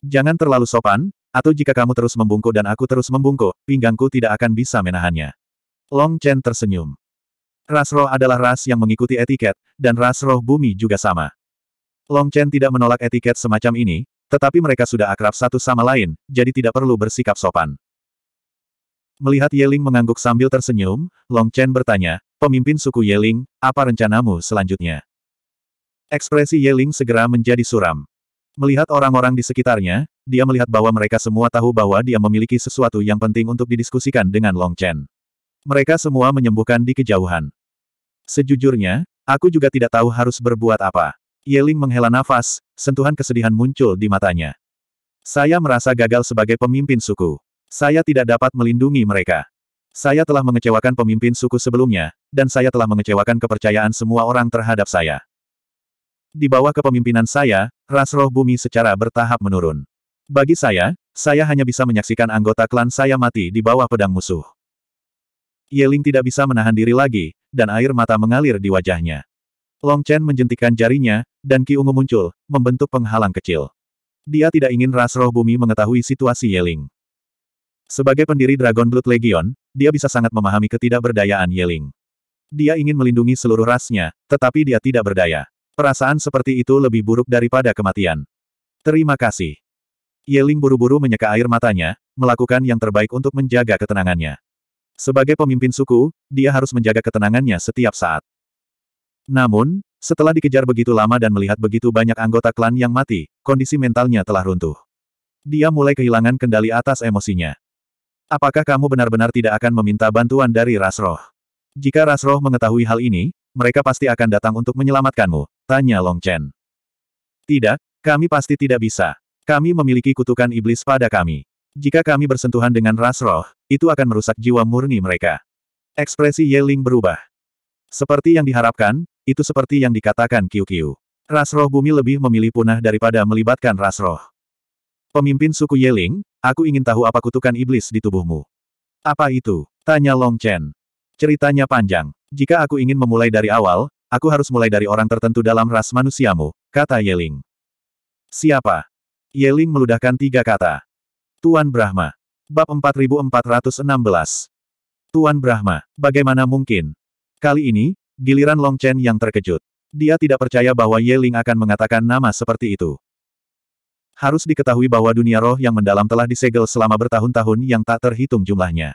Jangan terlalu sopan, atau jika kamu terus membungkuk dan aku terus membungkuk, pinggangku tidak akan bisa menahannya. Long Chen tersenyum. Ras roh adalah ras yang mengikuti etiket, dan ras roh bumi juga sama. Long Chen tidak menolak etiket semacam ini, tetapi mereka sudah akrab satu sama lain, jadi tidak perlu bersikap sopan. Melihat Yeling mengangguk sambil tersenyum, Long Chen bertanya, pemimpin suku Yeling, apa rencanamu selanjutnya? Ekspresi Yeling segera menjadi suram. Melihat orang-orang di sekitarnya, dia melihat bahwa mereka semua tahu bahwa dia memiliki sesuatu yang penting untuk didiskusikan dengan Long Chen. Mereka semua menyembuhkan di kejauhan. Sejujurnya, aku juga tidak tahu harus berbuat apa. Yeling menghela nafas, sentuhan kesedihan muncul di matanya. Saya merasa gagal sebagai pemimpin suku. Saya tidak dapat melindungi mereka. Saya telah mengecewakan pemimpin suku sebelumnya, dan saya telah mengecewakan kepercayaan semua orang terhadap saya. Di bawah kepemimpinan saya, ras roh bumi secara bertahap menurun. Bagi saya, saya hanya bisa menyaksikan anggota klan saya mati di bawah pedang musuh. Yeling tidak bisa menahan diri lagi, dan air mata mengalir di wajahnya. Long Chen menjentikan jarinya, dan Ki Ungu muncul, membentuk penghalang kecil. Dia tidak ingin ras roh bumi mengetahui situasi Yeling. Sebagai pendiri Dragon Blood Legion, dia bisa sangat memahami ketidakberdayaan Yeling. Dia ingin melindungi seluruh rasnya, tetapi dia tidak berdaya. Perasaan seperti itu lebih buruk daripada kematian. Terima kasih. Yeling buru-buru menyeka air matanya, melakukan yang terbaik untuk menjaga ketenangannya. Sebagai pemimpin suku, dia harus menjaga ketenangannya setiap saat. Namun, setelah dikejar begitu lama dan melihat begitu banyak anggota klan yang mati, kondisi mentalnya telah runtuh. Dia mulai kehilangan kendali atas emosinya. Apakah kamu benar-benar tidak akan meminta bantuan dari Rasroh? Jika Rasroh mengetahui hal ini, mereka pasti akan datang untuk menyelamatkanmu, tanya Long Chen. Tidak, kami pasti tidak bisa. Kami memiliki kutukan iblis pada kami. Jika kami bersentuhan dengan Rasroh, itu akan merusak jiwa murni mereka. Ekspresi Yeling berubah. Seperti yang diharapkan, itu seperti yang dikatakan QQ. Rasroh bumi lebih memilih punah daripada melibatkan Rasroh. Pemimpin suku Yeling, Aku ingin tahu apa kutukan iblis di tubuhmu. Apa itu? Tanya Long Chen. Ceritanya panjang. Jika aku ingin memulai dari awal, aku harus mulai dari orang tertentu dalam ras manusiamu, kata Yeling. Siapa? Yeling meludahkan tiga kata. Tuan Brahma. Bab 4416. Tuan Brahma, bagaimana mungkin? Kali ini, giliran Long Chen yang terkejut. Dia tidak percaya bahwa Yeling akan mengatakan nama seperti itu. Harus diketahui bahwa dunia roh yang mendalam telah disegel selama bertahun-tahun yang tak terhitung jumlahnya.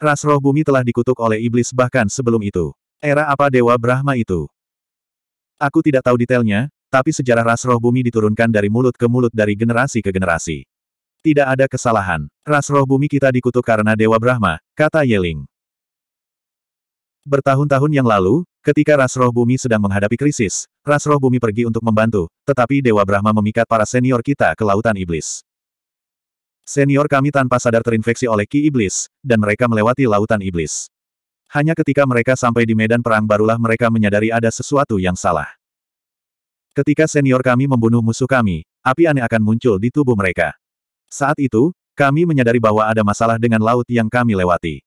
Ras roh bumi telah dikutuk oleh iblis bahkan sebelum itu. Era apa Dewa Brahma itu? Aku tidak tahu detailnya, tapi sejarah ras roh bumi diturunkan dari mulut ke mulut dari generasi ke generasi. Tidak ada kesalahan. Ras roh bumi kita dikutuk karena Dewa Brahma, kata Yeling. Bertahun-tahun yang lalu, Ketika ras roh bumi sedang menghadapi krisis, ras roh bumi pergi untuk membantu, tetapi Dewa Brahma memikat para senior kita ke lautan iblis. Senior kami tanpa sadar terinfeksi oleh ki iblis, dan mereka melewati lautan iblis. Hanya ketika mereka sampai di medan perang barulah mereka menyadari ada sesuatu yang salah. Ketika senior kami membunuh musuh kami, api aneh akan muncul di tubuh mereka. Saat itu, kami menyadari bahwa ada masalah dengan laut yang kami lewati.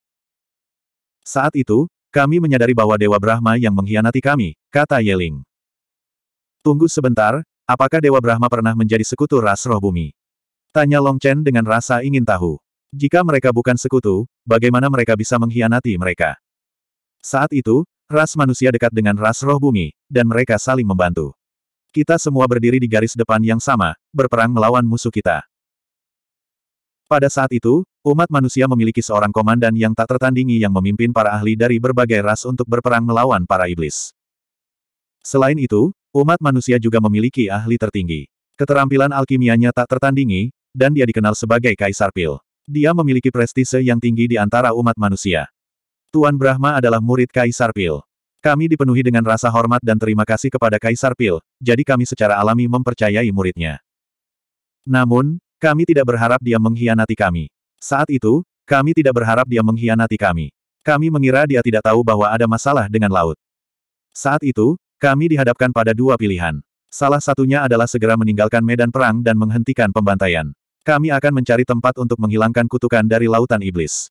Saat itu, kami menyadari bahwa Dewa Brahma yang mengkhianati kami, kata Yeling. Tunggu sebentar, apakah Dewa Brahma pernah menjadi sekutu ras roh bumi? Tanya Long Chen dengan rasa ingin tahu. Jika mereka bukan sekutu, bagaimana mereka bisa mengkhianati mereka? Saat itu, ras manusia dekat dengan ras roh bumi, dan mereka saling membantu. Kita semua berdiri di garis depan yang sama, berperang melawan musuh kita. Pada saat itu, umat manusia memiliki seorang komandan yang tak tertandingi yang memimpin para ahli dari berbagai ras untuk berperang melawan para iblis. Selain itu, umat manusia juga memiliki ahli tertinggi. Keterampilan alkimianya tak tertandingi, dan dia dikenal sebagai Kaisar Pil. Dia memiliki prestise yang tinggi di antara umat manusia. Tuan Brahma adalah murid Kaisar Pil. Kami dipenuhi dengan rasa hormat dan terima kasih kepada Kaisar Pil, jadi kami secara alami mempercayai muridnya. Namun, kami tidak berharap dia mengkhianati kami. Saat itu, kami tidak berharap dia mengkhianati kami. Kami mengira dia tidak tahu bahwa ada masalah dengan laut. Saat itu, kami dihadapkan pada dua pilihan. Salah satunya adalah segera meninggalkan medan perang dan menghentikan pembantaian. Kami akan mencari tempat untuk menghilangkan kutukan dari lautan iblis.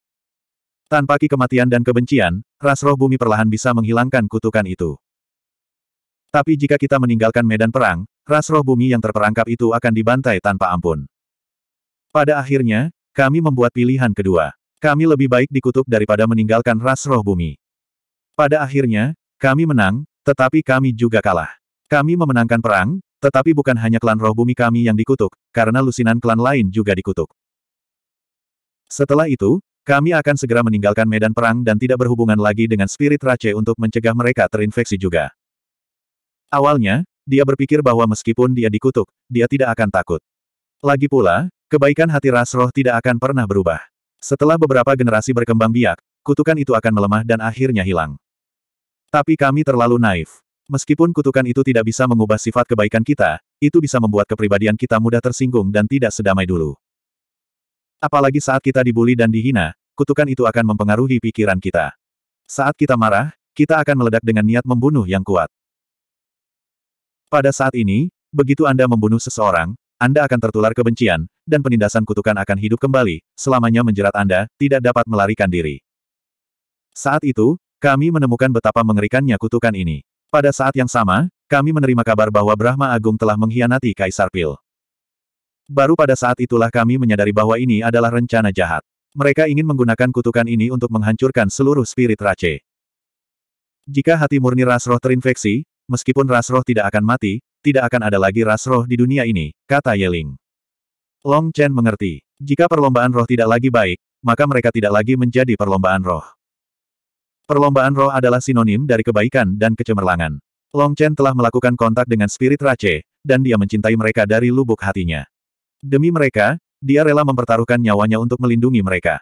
Tanpa ki kematian dan kebencian, ras roh bumi perlahan bisa menghilangkan kutukan itu. Tapi jika kita meninggalkan medan perang, ras roh bumi yang terperangkap itu akan dibantai tanpa ampun. Pada akhirnya, kami membuat pilihan kedua. Kami lebih baik dikutuk daripada meninggalkan ras roh bumi. Pada akhirnya, kami menang, tetapi kami juga kalah. Kami memenangkan perang, tetapi bukan hanya klan roh bumi kami yang dikutuk, karena lusinan klan lain juga dikutuk. Setelah itu, kami akan segera meninggalkan medan perang dan tidak berhubungan lagi dengan spirit race untuk mencegah mereka terinfeksi juga. Awalnya, dia berpikir bahwa meskipun dia dikutuk, dia tidak akan takut. Lagi pula, Kebaikan hati ras roh tidak akan pernah berubah. Setelah beberapa generasi berkembang biak, kutukan itu akan melemah dan akhirnya hilang. Tapi kami terlalu naif. Meskipun kutukan itu tidak bisa mengubah sifat kebaikan kita, itu bisa membuat kepribadian kita mudah tersinggung dan tidak sedamai dulu. Apalagi saat kita dibuli dan dihina, kutukan itu akan mempengaruhi pikiran kita. Saat kita marah, kita akan meledak dengan niat membunuh yang kuat. Pada saat ini, begitu Anda membunuh seseorang, anda akan tertular kebencian, dan penindasan kutukan akan hidup kembali, selamanya menjerat Anda, tidak dapat melarikan diri. Saat itu, kami menemukan betapa mengerikannya kutukan ini. Pada saat yang sama, kami menerima kabar bahwa Brahma Agung telah mengkhianati Kaisar Pil. Baru pada saat itulah kami menyadari bahwa ini adalah rencana jahat. Mereka ingin menggunakan kutukan ini untuk menghancurkan seluruh spirit Rache. Jika hati murni ras roh terinfeksi, meskipun ras roh tidak akan mati, tidak akan ada lagi ras roh di dunia ini, kata Yeling. Long Chen mengerti. Jika perlombaan roh tidak lagi baik, maka mereka tidak lagi menjadi perlombaan roh. Perlombaan roh adalah sinonim dari kebaikan dan kecemerlangan. Long Chen telah melakukan kontak dengan spirit Rache, dan dia mencintai mereka dari lubuk hatinya. Demi mereka, dia rela mempertaruhkan nyawanya untuk melindungi mereka.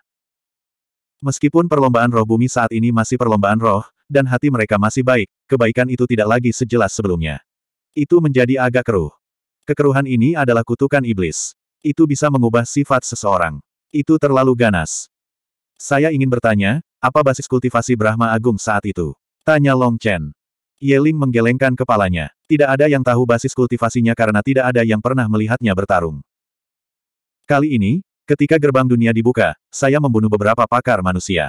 Meskipun perlombaan roh bumi saat ini masih perlombaan roh, dan hati mereka masih baik, kebaikan itu tidak lagi sejelas sebelumnya. Itu menjadi agak keruh. Kekeruhan ini adalah kutukan iblis. Itu bisa mengubah sifat seseorang. Itu terlalu ganas. Saya ingin bertanya, apa basis kultivasi Brahma Agung saat itu? Tanya Long Chen. Yeling menggelengkan kepalanya. Tidak ada yang tahu basis kultivasinya karena tidak ada yang pernah melihatnya bertarung. Kali ini, ketika gerbang dunia dibuka, saya membunuh beberapa pakar manusia.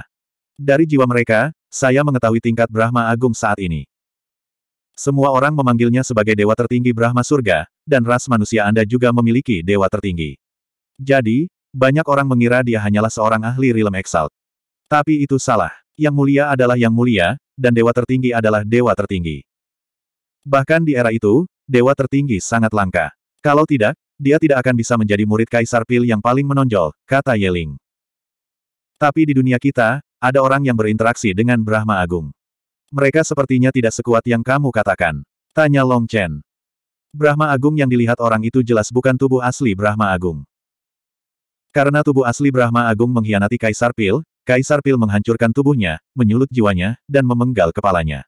Dari jiwa mereka, saya mengetahui tingkat Brahma Agung saat ini. Semua orang memanggilnya sebagai dewa tertinggi Brahma surga, dan ras manusia Anda juga memiliki dewa tertinggi. Jadi, banyak orang mengira dia hanyalah seorang ahli rilem exalt. Tapi itu salah. Yang mulia adalah yang mulia, dan dewa tertinggi adalah dewa tertinggi. Bahkan di era itu, dewa tertinggi sangat langka. Kalau tidak, dia tidak akan bisa menjadi murid Kaisar Pil yang paling menonjol, kata Yeling. Tapi di dunia kita, ada orang yang berinteraksi dengan Brahma Agung. Mereka sepertinya tidak sekuat yang kamu katakan. Tanya Long Chen. Brahma Agung yang dilihat orang itu jelas bukan tubuh asli Brahma Agung. Karena tubuh asli Brahma Agung mengkhianati Kaisar Pil, Kaisar Pil menghancurkan tubuhnya, menyulut jiwanya, dan memenggal kepalanya.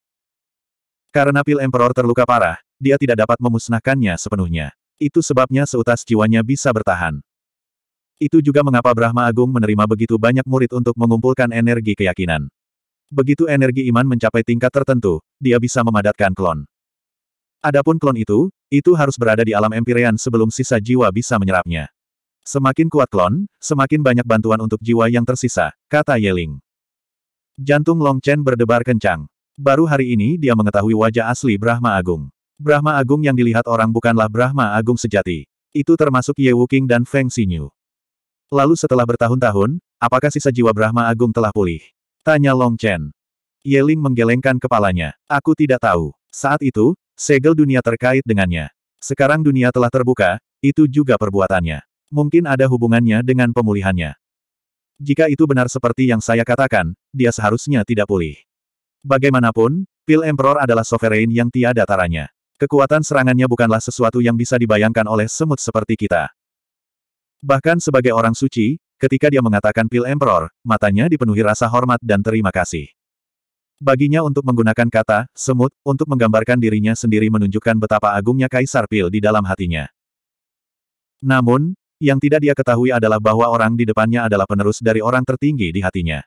Karena Pil Emperor terluka parah, dia tidak dapat memusnahkannya sepenuhnya. Itu sebabnya seutas jiwanya bisa bertahan. Itu juga mengapa Brahma Agung menerima begitu banyak murid untuk mengumpulkan energi keyakinan. Begitu energi iman mencapai tingkat tertentu, dia bisa memadatkan klon. Adapun klon itu, itu harus berada di alam empyrean sebelum sisa jiwa bisa menyerapnya. Semakin kuat klon, semakin banyak bantuan untuk jiwa yang tersisa, kata Yeling. Jantung Long Chen berdebar kencang. Baru hari ini dia mengetahui wajah asli Brahma Agung. Brahma Agung yang dilihat orang bukanlah Brahma Agung sejati. Itu termasuk Ye Wuking dan Feng Xinyu. Lalu setelah bertahun-tahun, apakah sisa jiwa Brahma Agung telah pulih? Tanya Long Chen. Yeling menggelengkan kepalanya. Aku tidak tahu. Saat itu, segel dunia terkait dengannya. Sekarang dunia telah terbuka, itu juga perbuatannya. Mungkin ada hubungannya dengan pemulihannya. Jika itu benar seperti yang saya katakan, dia seharusnya tidak pulih. Bagaimanapun, Pil Emperor adalah sovereign yang tiada taranya. Kekuatan serangannya bukanlah sesuatu yang bisa dibayangkan oleh semut seperti kita. Bahkan sebagai orang suci, Ketika dia mengatakan pil emperor, matanya dipenuhi rasa hormat dan terima kasih. Baginya untuk menggunakan kata, semut, untuk menggambarkan dirinya sendiri menunjukkan betapa agungnya Kaisar Pil di dalam hatinya. Namun, yang tidak dia ketahui adalah bahwa orang di depannya adalah penerus dari orang tertinggi di hatinya.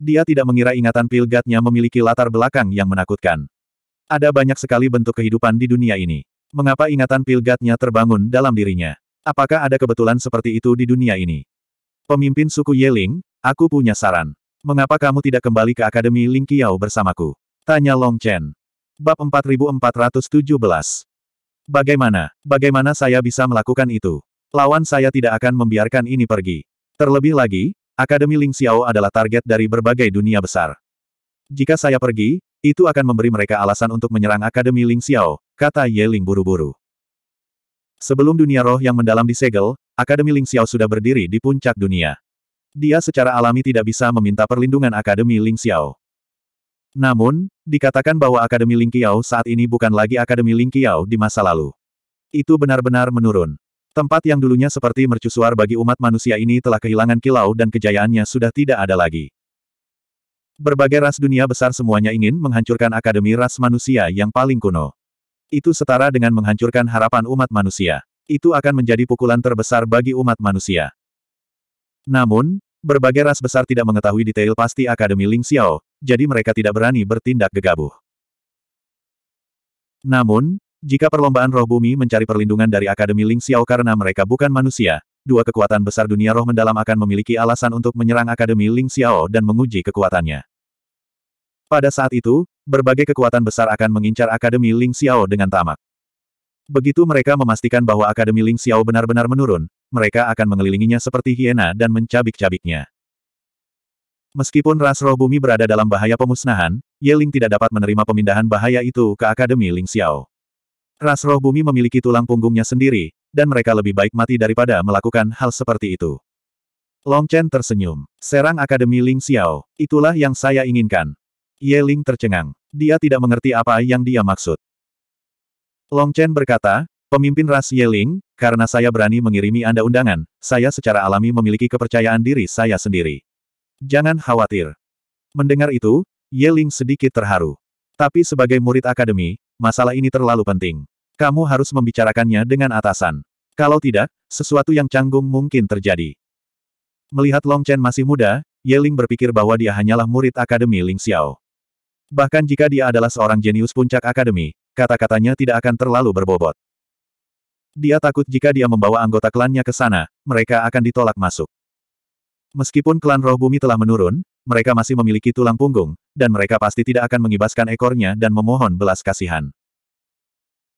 Dia tidak mengira ingatan pil gadnya memiliki latar belakang yang menakutkan. Ada banyak sekali bentuk kehidupan di dunia ini. Mengapa ingatan pil gadnya terbangun dalam dirinya? Apakah ada kebetulan seperti itu di dunia ini? Pemimpin suku Yeling, aku punya saran. Mengapa kamu tidak kembali ke Akademi Ling Qiao bersamaku? Tanya Long Chen. Bab 4417. Bagaimana, bagaimana saya bisa melakukan itu? Lawan saya tidak akan membiarkan ini pergi. Terlebih lagi, Akademi Ling Xiao adalah target dari berbagai dunia besar. Jika saya pergi, itu akan memberi mereka alasan untuk menyerang Akademi Ling Xiao, kata Ye Ling buru-buru. Sebelum dunia roh yang mendalam disegel, Akademi Ling Xiao sudah berdiri di puncak dunia. Dia secara alami tidak bisa meminta perlindungan Akademi Ling Xiao. Namun, dikatakan bahwa Akademi Ling Xiao saat ini bukan lagi Akademi Ling Xiao di masa lalu. Itu benar-benar menurun. Tempat yang dulunya seperti mercusuar bagi umat manusia ini telah kehilangan kilau dan kejayaannya sudah tidak ada lagi. Berbagai ras dunia besar semuanya ingin menghancurkan Akademi Ras Manusia yang paling kuno. Itu setara dengan menghancurkan harapan umat manusia. Itu akan menjadi pukulan terbesar bagi umat manusia. Namun, berbagai ras besar tidak mengetahui detail pasti Akademi Ling Xiao, jadi mereka tidak berani bertindak gegabah. Namun, jika perlombaan roh bumi mencari perlindungan dari Akademi Ling Xiao karena mereka bukan manusia, dua kekuatan besar dunia roh mendalam akan memiliki alasan untuk menyerang Akademi Ling Xiao dan menguji kekuatannya. Pada saat itu, berbagai kekuatan besar akan mengincar Akademi Ling Xiao dengan tamak. Begitu mereka memastikan bahwa Akademi Ling Xiao benar-benar menurun, mereka akan mengelilinginya seperti hiena dan mencabik-cabiknya. Meskipun ras roh bumi berada dalam bahaya pemusnahan, Ye Ling tidak dapat menerima pemindahan bahaya itu ke Akademi Ling Xiao. Ras roh bumi memiliki tulang punggungnya sendiri, dan mereka lebih baik mati daripada melakukan hal seperti itu. Long Chen tersenyum. Serang Akademi Ling Xiao. Itulah yang saya inginkan. Ye Ling tercengang. Dia tidak mengerti apa yang dia maksud. Long Chen berkata, pemimpin ras Ye Ling, karena saya berani mengirimi Anda undangan, saya secara alami memiliki kepercayaan diri saya sendiri. Jangan khawatir. Mendengar itu, Ye Ling sedikit terharu. Tapi sebagai murid akademi, masalah ini terlalu penting. Kamu harus membicarakannya dengan atasan. Kalau tidak, sesuatu yang canggung mungkin terjadi. Melihat Long Chen masih muda, Ye Ling berpikir bahwa dia hanyalah murid Akademi Ling Xiao. Bahkan jika dia adalah seorang jenius puncak akademi, kata-katanya tidak akan terlalu berbobot. Dia takut jika dia membawa anggota klannya ke sana, mereka akan ditolak masuk. Meskipun klan roh bumi telah menurun, mereka masih memiliki tulang punggung, dan mereka pasti tidak akan mengibaskan ekornya dan memohon belas kasihan.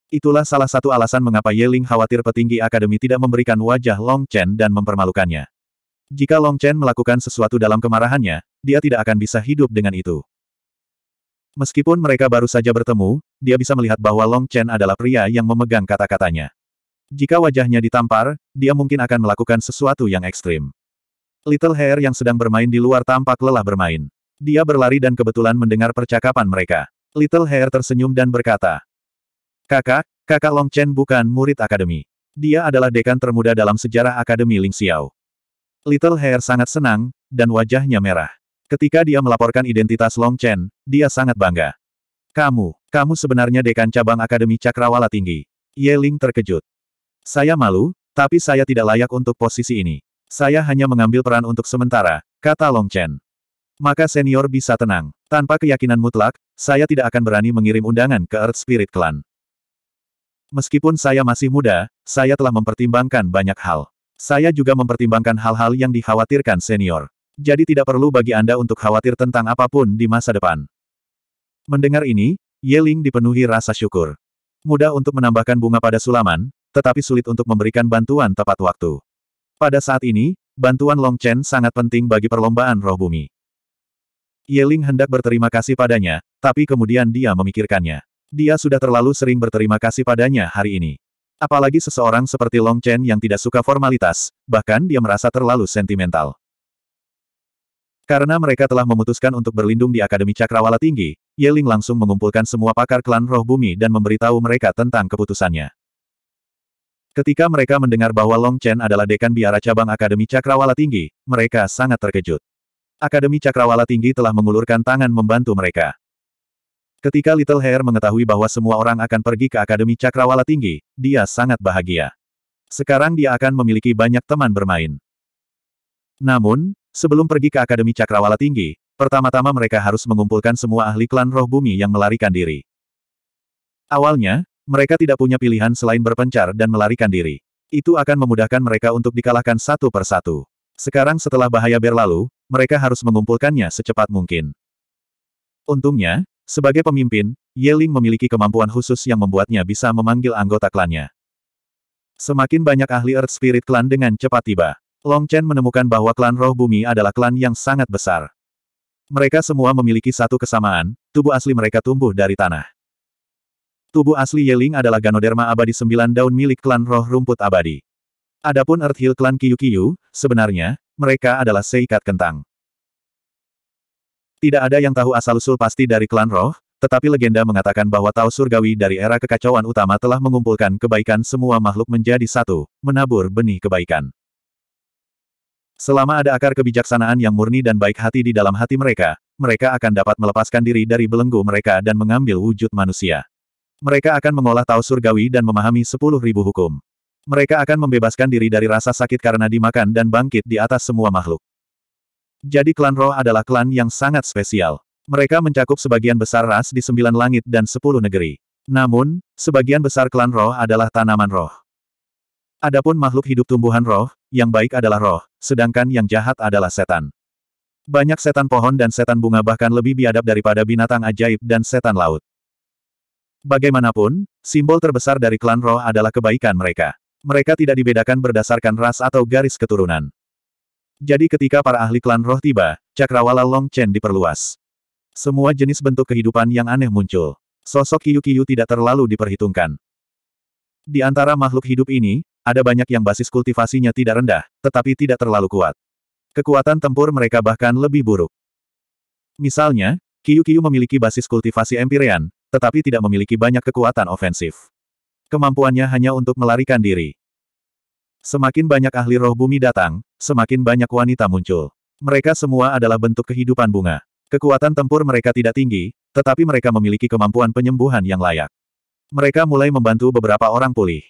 Itulah salah satu alasan mengapa Yeling khawatir petinggi akademi tidak memberikan wajah Long Chen dan mempermalukannya. Jika Long Chen melakukan sesuatu dalam kemarahannya, dia tidak akan bisa hidup dengan itu. Meskipun mereka baru saja bertemu, dia bisa melihat bahwa Long Chen adalah pria yang memegang kata-katanya. Jika wajahnya ditampar, dia mungkin akan melakukan sesuatu yang ekstrim. Little Hair yang sedang bermain di luar tampak lelah bermain. Dia berlari dan kebetulan mendengar percakapan mereka. Little Hair tersenyum dan berkata, Kakak, kakak Long Chen bukan murid akademi. Dia adalah dekan termuda dalam sejarah akademi Ling Xiao. Little Hair sangat senang, dan wajahnya merah. Ketika dia melaporkan identitas Long Chen, dia sangat bangga. Kamu, kamu sebenarnya dekan cabang Akademi Cakrawala Tinggi. Ye Ling terkejut. Saya malu, tapi saya tidak layak untuk posisi ini. Saya hanya mengambil peran untuk sementara, kata Long Chen. Maka senior bisa tenang. Tanpa keyakinan mutlak, saya tidak akan berani mengirim undangan ke Earth Spirit Clan. Meskipun saya masih muda, saya telah mempertimbangkan banyak hal. Saya juga mempertimbangkan hal-hal yang dikhawatirkan senior. Jadi tidak perlu bagi Anda untuk khawatir tentang apapun di masa depan. Mendengar ini, Yeling dipenuhi rasa syukur. Mudah untuk menambahkan bunga pada sulaman, tetapi sulit untuk memberikan bantuan tepat waktu. Pada saat ini, bantuan Long Chen sangat penting bagi perlombaan roh bumi. Yeling hendak berterima kasih padanya, tapi kemudian dia memikirkannya. Dia sudah terlalu sering berterima kasih padanya hari ini. Apalagi seseorang seperti Long Chen yang tidak suka formalitas, bahkan dia merasa terlalu sentimental. Karena mereka telah memutuskan untuk berlindung di Akademi Cakrawala Tinggi, Yeling langsung mengumpulkan semua pakar klan roh bumi dan memberitahu mereka tentang keputusannya. Ketika mereka mendengar bahwa Long Chen adalah dekan biara cabang Akademi Cakrawala Tinggi, mereka sangat terkejut. Akademi Cakrawala Tinggi telah mengulurkan tangan membantu mereka. Ketika Little Hair mengetahui bahwa semua orang akan pergi ke Akademi Cakrawala Tinggi, dia sangat bahagia. Sekarang dia akan memiliki banyak teman bermain. Namun, Sebelum pergi ke Akademi Cakrawala Tinggi, pertama-tama mereka harus mengumpulkan semua ahli klan roh bumi yang melarikan diri. Awalnya, mereka tidak punya pilihan selain berpencar dan melarikan diri. Itu akan memudahkan mereka untuk dikalahkan satu per satu. Sekarang setelah bahaya berlalu, mereka harus mengumpulkannya secepat mungkin. Untungnya, sebagai pemimpin, Yeling memiliki kemampuan khusus yang membuatnya bisa memanggil anggota klannya. Semakin banyak ahli Earth Spirit Clan dengan cepat tiba. Long Chen menemukan bahwa klan roh bumi adalah klan yang sangat besar. Mereka semua memiliki satu kesamaan, tubuh asli mereka tumbuh dari tanah. Tubuh asli Yeling adalah Ganoderma abadi sembilan daun milik klan roh rumput abadi. Adapun Earth Hill klan Kiyu-Kiyu, sebenarnya, mereka adalah seikat kentang. Tidak ada yang tahu asal-usul pasti dari klan roh, tetapi legenda mengatakan bahwa Tao Surgawi dari era kekacauan utama telah mengumpulkan kebaikan semua makhluk menjadi satu, menabur benih kebaikan. Selama ada akar kebijaksanaan yang murni dan baik hati di dalam hati mereka, mereka akan dapat melepaskan diri dari belenggu mereka dan mengambil wujud manusia. Mereka akan mengolah tahu surgawi dan memahami sepuluh ribu hukum. Mereka akan membebaskan diri dari rasa sakit karena dimakan dan bangkit di atas semua makhluk. Jadi klan roh adalah klan yang sangat spesial. Mereka mencakup sebagian besar ras di sembilan langit dan sepuluh negeri. Namun, sebagian besar klan roh adalah tanaman roh. Adapun makhluk hidup tumbuhan roh, yang baik adalah roh, sedangkan yang jahat adalah setan. Banyak setan pohon dan setan bunga bahkan lebih biadab daripada binatang ajaib dan setan laut. Bagaimanapun, simbol terbesar dari klan roh adalah kebaikan mereka. Mereka tidak dibedakan berdasarkan ras atau garis keturunan. Jadi ketika para ahli klan roh tiba, cakrawala Long Chen diperluas. Semua jenis bentuk kehidupan yang aneh muncul. Sosok Kiyu Kiyu tidak terlalu diperhitungkan. Di antara makhluk hidup ini, ada banyak yang basis kultivasinya tidak rendah, tetapi tidak terlalu kuat. Kekuatan tempur mereka bahkan lebih buruk. Misalnya, Kiyu-Kiyu memiliki basis kultivasi Empyrean, tetapi tidak memiliki banyak kekuatan ofensif. Kemampuannya hanya untuk melarikan diri. Semakin banyak ahli roh bumi datang, semakin banyak wanita muncul. Mereka semua adalah bentuk kehidupan bunga. Kekuatan tempur mereka tidak tinggi, tetapi mereka memiliki kemampuan penyembuhan yang layak. Mereka mulai membantu beberapa orang pulih.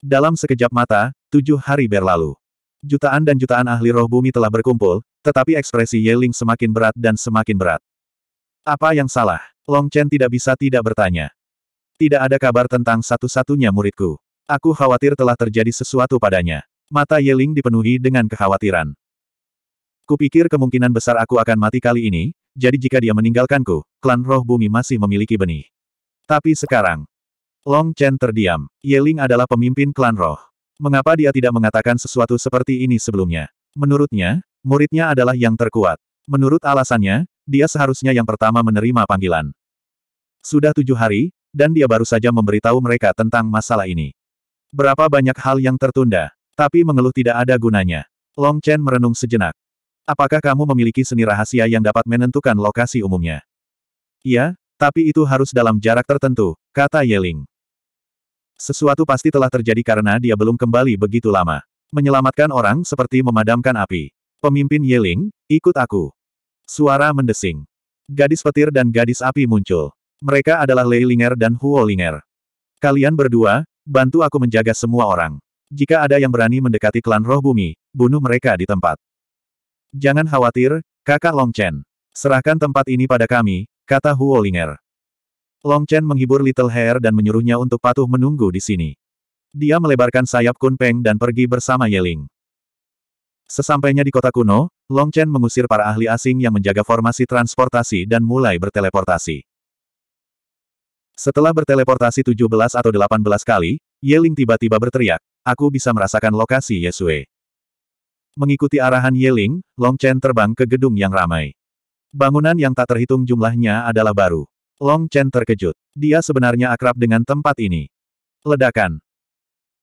Dalam sekejap mata, tujuh hari berlalu. Jutaan dan jutaan ahli roh bumi telah berkumpul, tetapi ekspresi Yeling semakin berat dan semakin berat. Apa yang salah? Long Chen tidak bisa tidak bertanya. Tidak ada kabar tentang satu-satunya muridku. Aku khawatir telah terjadi sesuatu padanya. Mata Yeling dipenuhi dengan kekhawatiran. Kupikir kemungkinan besar aku akan mati kali ini, jadi jika dia meninggalkanku, klan roh bumi masih memiliki benih. Tapi sekarang, Long Chen terdiam. Yeling adalah pemimpin klan roh. Mengapa dia tidak mengatakan sesuatu seperti ini sebelumnya? Menurutnya, muridnya adalah yang terkuat. Menurut alasannya, dia seharusnya yang pertama menerima panggilan. Sudah tujuh hari, dan dia baru saja memberitahu mereka tentang masalah ini. Berapa banyak hal yang tertunda, tapi mengeluh tidak ada gunanya. Long Chen merenung sejenak. Apakah kamu memiliki seni rahasia yang dapat menentukan lokasi umumnya? Iya, tapi itu harus dalam jarak tertentu, kata Yeling. Sesuatu pasti telah terjadi karena dia belum kembali begitu lama. Menyelamatkan orang seperti memadamkan api. Pemimpin Yeling, ikut aku. Suara mendesing. Gadis petir dan gadis api muncul. Mereka adalah Lei Linger dan Huo Linger. Kalian berdua, bantu aku menjaga semua orang. Jika ada yang berani mendekati klan roh bumi, bunuh mereka di tempat. Jangan khawatir, kakak Long Chen. Serahkan tempat ini pada kami, kata Huo Linger. Long Chen menghibur Little Hair dan menyuruhnya untuk patuh menunggu di sini. Dia melebarkan sayap Kunpeng dan pergi bersama Yeling. Sesampainya di kota kuno, Long Chen mengusir para ahli asing yang menjaga formasi transportasi dan mulai berteleportasi. Setelah berteleportasi 17 atau 18 kali, Yeling tiba-tiba berteriak, aku bisa merasakan lokasi Yesue. Mengikuti arahan Yeling, Long Chen terbang ke gedung yang ramai. Bangunan yang tak terhitung jumlahnya adalah baru. Long Chen terkejut. Dia sebenarnya akrab dengan tempat ini. Ledakan.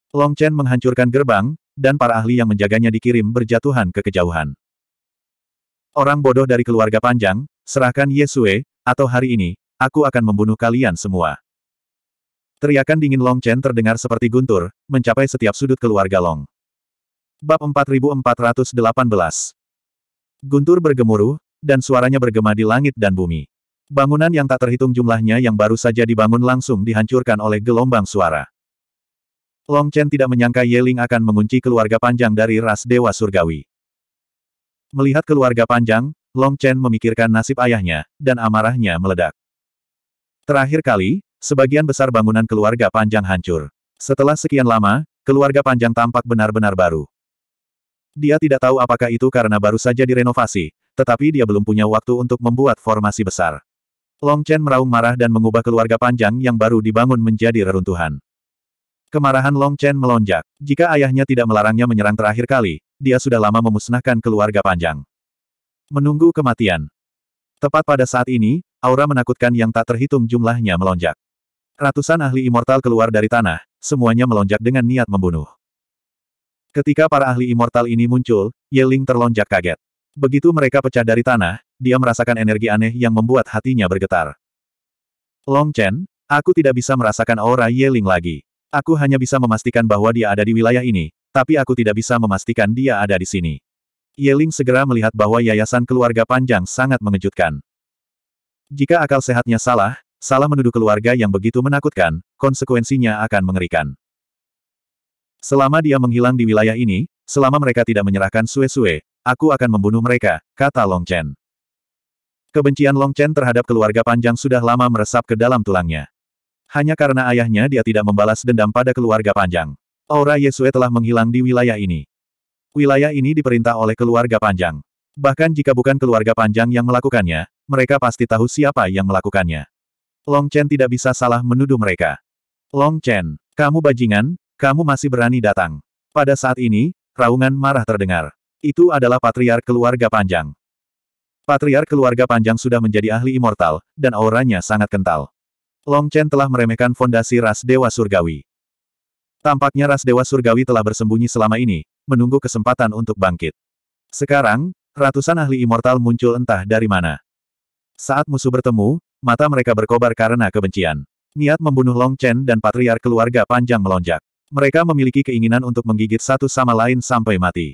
Long Chen menghancurkan gerbang, dan para ahli yang menjaganya dikirim berjatuhan ke kejauhan. Orang bodoh dari keluarga panjang, serahkan Yesue, atau hari ini, aku akan membunuh kalian semua. Teriakan dingin Long Chen terdengar seperti guntur, mencapai setiap sudut keluarga Long. Bab 4418 Guntur bergemuruh, dan suaranya bergema di langit dan bumi. Bangunan yang tak terhitung jumlahnya yang baru saja dibangun langsung dihancurkan oleh gelombang suara. Long Chen tidak menyangka Yeling akan mengunci keluarga panjang dari ras Dewa Surgawi. Melihat keluarga panjang, Long Chen memikirkan nasib ayahnya, dan amarahnya meledak. Terakhir kali, sebagian besar bangunan keluarga panjang hancur. Setelah sekian lama, keluarga panjang tampak benar-benar baru. Dia tidak tahu apakah itu karena baru saja direnovasi, tetapi dia belum punya waktu untuk membuat formasi besar. Long Chen meraung marah dan mengubah keluarga panjang yang baru dibangun menjadi reruntuhan. Kemarahan Long Chen melonjak. Jika ayahnya tidak melarangnya menyerang terakhir kali, dia sudah lama memusnahkan keluarga panjang. Menunggu kematian. Tepat pada saat ini, aura menakutkan yang tak terhitung jumlahnya melonjak. Ratusan ahli immortal keluar dari tanah, semuanya melonjak dengan niat membunuh. Ketika para ahli immortal ini muncul, Yeling terlonjak kaget. Begitu mereka pecah dari tanah, dia merasakan energi aneh yang membuat hatinya bergetar. Long Chen, aku tidak bisa merasakan aura Yeling lagi. Aku hanya bisa memastikan bahwa dia ada di wilayah ini, tapi aku tidak bisa memastikan dia ada di sini. Yeling segera melihat bahwa yayasan keluarga panjang sangat mengejutkan. Jika akal sehatnya salah, salah menuduh keluarga yang begitu menakutkan, konsekuensinya akan mengerikan. Selama dia menghilang di wilayah ini, selama mereka tidak menyerahkan sue-sue, aku akan membunuh mereka, kata Long Chen. Kebencian Long Chen terhadap keluarga Panjang sudah lama meresap ke dalam tulangnya. Hanya karena ayahnya dia tidak membalas dendam pada keluarga Panjang. Aura Yesue telah menghilang di wilayah ini. Wilayah ini diperintah oleh keluarga Panjang. Bahkan jika bukan keluarga Panjang yang melakukannya, mereka pasti tahu siapa yang melakukannya. Long Chen tidak bisa salah menuduh mereka. Long Chen, kamu bajingan, kamu masih berani datang. Pada saat ini, raungan marah terdengar. Itu adalah patriark keluarga Panjang. Patriar keluarga panjang sudah menjadi ahli immortal, dan auranya sangat kental. Long Chen telah meremehkan fondasi ras Dewa Surgawi. Tampaknya ras Dewa Surgawi telah bersembunyi selama ini, menunggu kesempatan untuk bangkit. Sekarang, ratusan ahli immortal muncul entah dari mana. Saat musuh bertemu, mata mereka berkobar karena kebencian. Niat membunuh Long Chen dan patriar keluarga panjang melonjak. Mereka memiliki keinginan untuk menggigit satu sama lain sampai mati.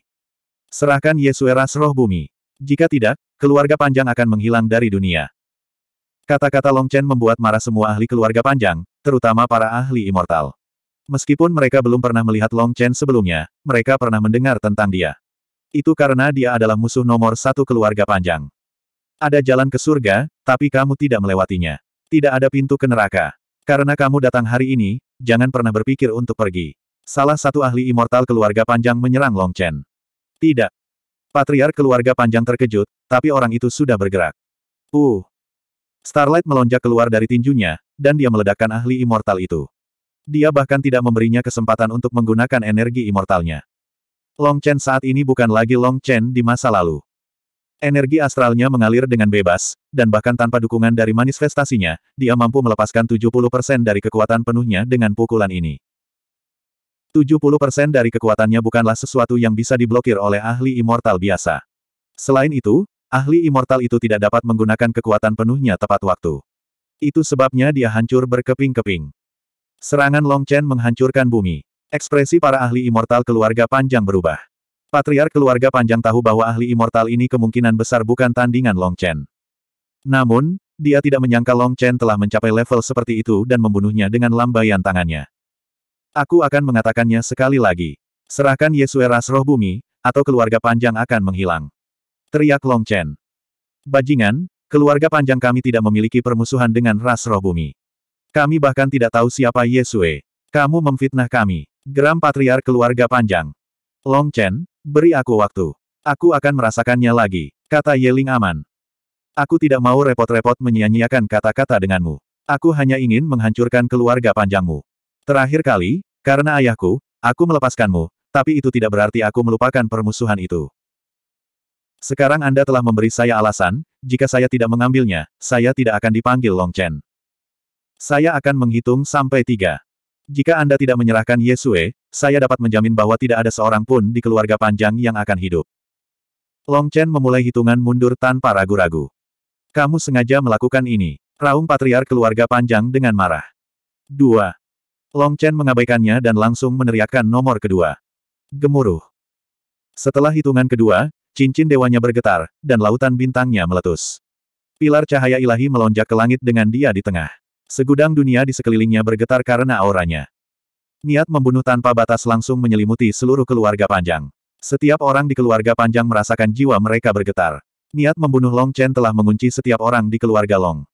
Serahkan Yesue ras roh bumi. Jika tidak, keluarga panjang akan menghilang dari dunia. Kata-kata Long Chen membuat marah semua ahli keluarga panjang, terutama para ahli immortal. Meskipun mereka belum pernah melihat Long Chen sebelumnya, mereka pernah mendengar tentang dia. Itu karena dia adalah musuh nomor satu keluarga panjang. Ada jalan ke surga, tapi kamu tidak melewatinya. Tidak ada pintu ke neraka. Karena kamu datang hari ini, jangan pernah berpikir untuk pergi. Salah satu ahli immortal keluarga panjang menyerang Long Chen. Tidak, Patriark keluarga panjang terkejut, tapi orang itu sudah bergerak. Uh! Starlight melonjak keluar dari tinjunya, dan dia meledakkan ahli immortal itu. Dia bahkan tidak memberinya kesempatan untuk menggunakan energi immortalnya. Long Chen saat ini bukan lagi Long Chen di masa lalu. Energi astralnya mengalir dengan bebas, dan bahkan tanpa dukungan dari manifestasinya, dia mampu melepaskan 70% dari kekuatan penuhnya dengan pukulan ini. 70% dari kekuatannya bukanlah sesuatu yang bisa diblokir oleh ahli immortal biasa. Selain itu, ahli immortal itu tidak dapat menggunakan kekuatan penuhnya tepat waktu. Itu sebabnya dia hancur berkeping-keping. Serangan Long Chen menghancurkan bumi. Ekspresi para ahli immortal keluarga panjang berubah. Patriar keluarga panjang tahu bahwa ahli immortal ini kemungkinan besar bukan tandingan Long Chen. Namun, dia tidak menyangka Long Chen telah mencapai level seperti itu dan membunuhnya dengan lambaian tangannya. Aku akan mengatakannya sekali lagi. Serahkan Yesue Ras Roh Bumi, atau keluarga panjang akan menghilang. Teriak Long Chen. Bajingan, keluarga panjang kami tidak memiliki permusuhan dengan Ras Roh Bumi. Kami bahkan tidak tahu siapa Yesue. Kamu memfitnah kami. Geram patriar keluarga panjang. Long Chen, beri aku waktu. Aku akan merasakannya lagi, kata Yeling aman. Aku tidak mau repot-repot menyia-nyiakan kata-kata denganmu. Aku hanya ingin menghancurkan keluarga panjangmu. Terakhir kali, karena ayahku, aku melepaskanmu, tapi itu tidak berarti aku melupakan permusuhan itu. Sekarang Anda telah memberi saya alasan, jika saya tidak mengambilnya, saya tidak akan dipanggil Long Chen. Saya akan menghitung sampai tiga. Jika Anda tidak menyerahkan Yesue, saya dapat menjamin bahwa tidak ada seorang pun di keluarga panjang yang akan hidup. Long Chen memulai hitungan mundur tanpa ragu-ragu. Kamu sengaja melakukan ini. Raung patriar keluarga panjang dengan marah. 2. Long Chen mengabaikannya dan langsung meneriakkan nomor kedua. Gemuruh. Setelah hitungan kedua, cincin dewanya bergetar, dan lautan bintangnya meletus. Pilar cahaya ilahi melonjak ke langit dengan dia di tengah. Segudang dunia di sekelilingnya bergetar karena auranya. Niat membunuh tanpa batas langsung menyelimuti seluruh keluarga panjang. Setiap orang di keluarga panjang merasakan jiwa mereka bergetar. Niat membunuh Long Chen telah mengunci setiap orang di keluarga Long.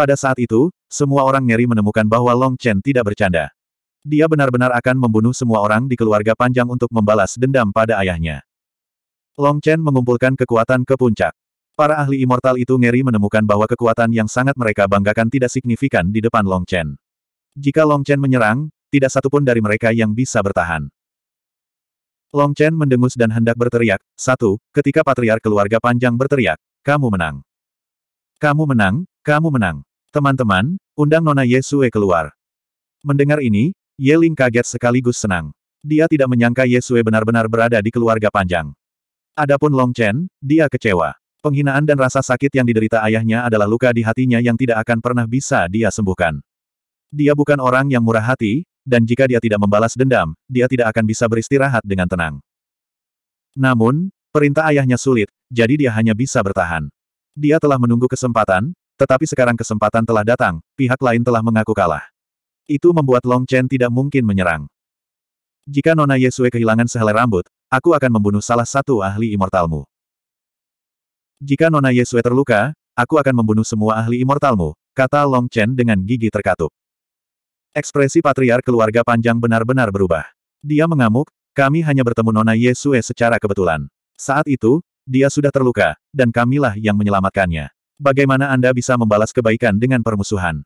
Pada saat itu, semua orang ngeri menemukan bahwa Long Chen tidak bercanda. Dia benar-benar akan membunuh semua orang di keluarga panjang untuk membalas dendam pada ayahnya. Long Chen mengumpulkan kekuatan ke puncak. Para ahli immortal itu ngeri menemukan bahwa kekuatan yang sangat mereka banggakan tidak signifikan di depan Long Chen. Jika Long Chen menyerang, tidak satupun dari mereka yang bisa bertahan. Long Chen mendengus dan hendak berteriak, satu, ketika patriar keluarga panjang berteriak, kamu menang. Kamu menang, kamu menang. Teman-teman, undang Nona Yesue keluar. Mendengar ini, Yeling kaget sekaligus senang. Dia tidak menyangka Yesue benar-benar berada di keluarga panjang. Adapun Long Chen, dia kecewa. Penghinaan dan rasa sakit yang diderita ayahnya adalah luka di hatinya yang tidak akan pernah bisa dia sembuhkan. Dia bukan orang yang murah hati, dan jika dia tidak membalas dendam, dia tidak akan bisa beristirahat dengan tenang. Namun, perintah ayahnya sulit, jadi dia hanya bisa bertahan. Dia telah menunggu kesempatan, tetapi sekarang kesempatan telah datang, pihak lain telah mengaku kalah. Itu membuat Long Chen tidak mungkin menyerang. Jika Nona Yesue kehilangan sehelai rambut, aku akan membunuh salah satu ahli immortalmu. Jika Nona Yesue terluka, aku akan membunuh semua ahli immortalmu, kata Long Chen dengan gigi terkatup. Ekspresi patriar keluarga panjang benar-benar berubah. Dia mengamuk, kami hanya bertemu Nona Yesue secara kebetulan. Saat itu, dia sudah terluka, dan kamilah yang menyelamatkannya. Bagaimana Anda bisa membalas kebaikan dengan permusuhan?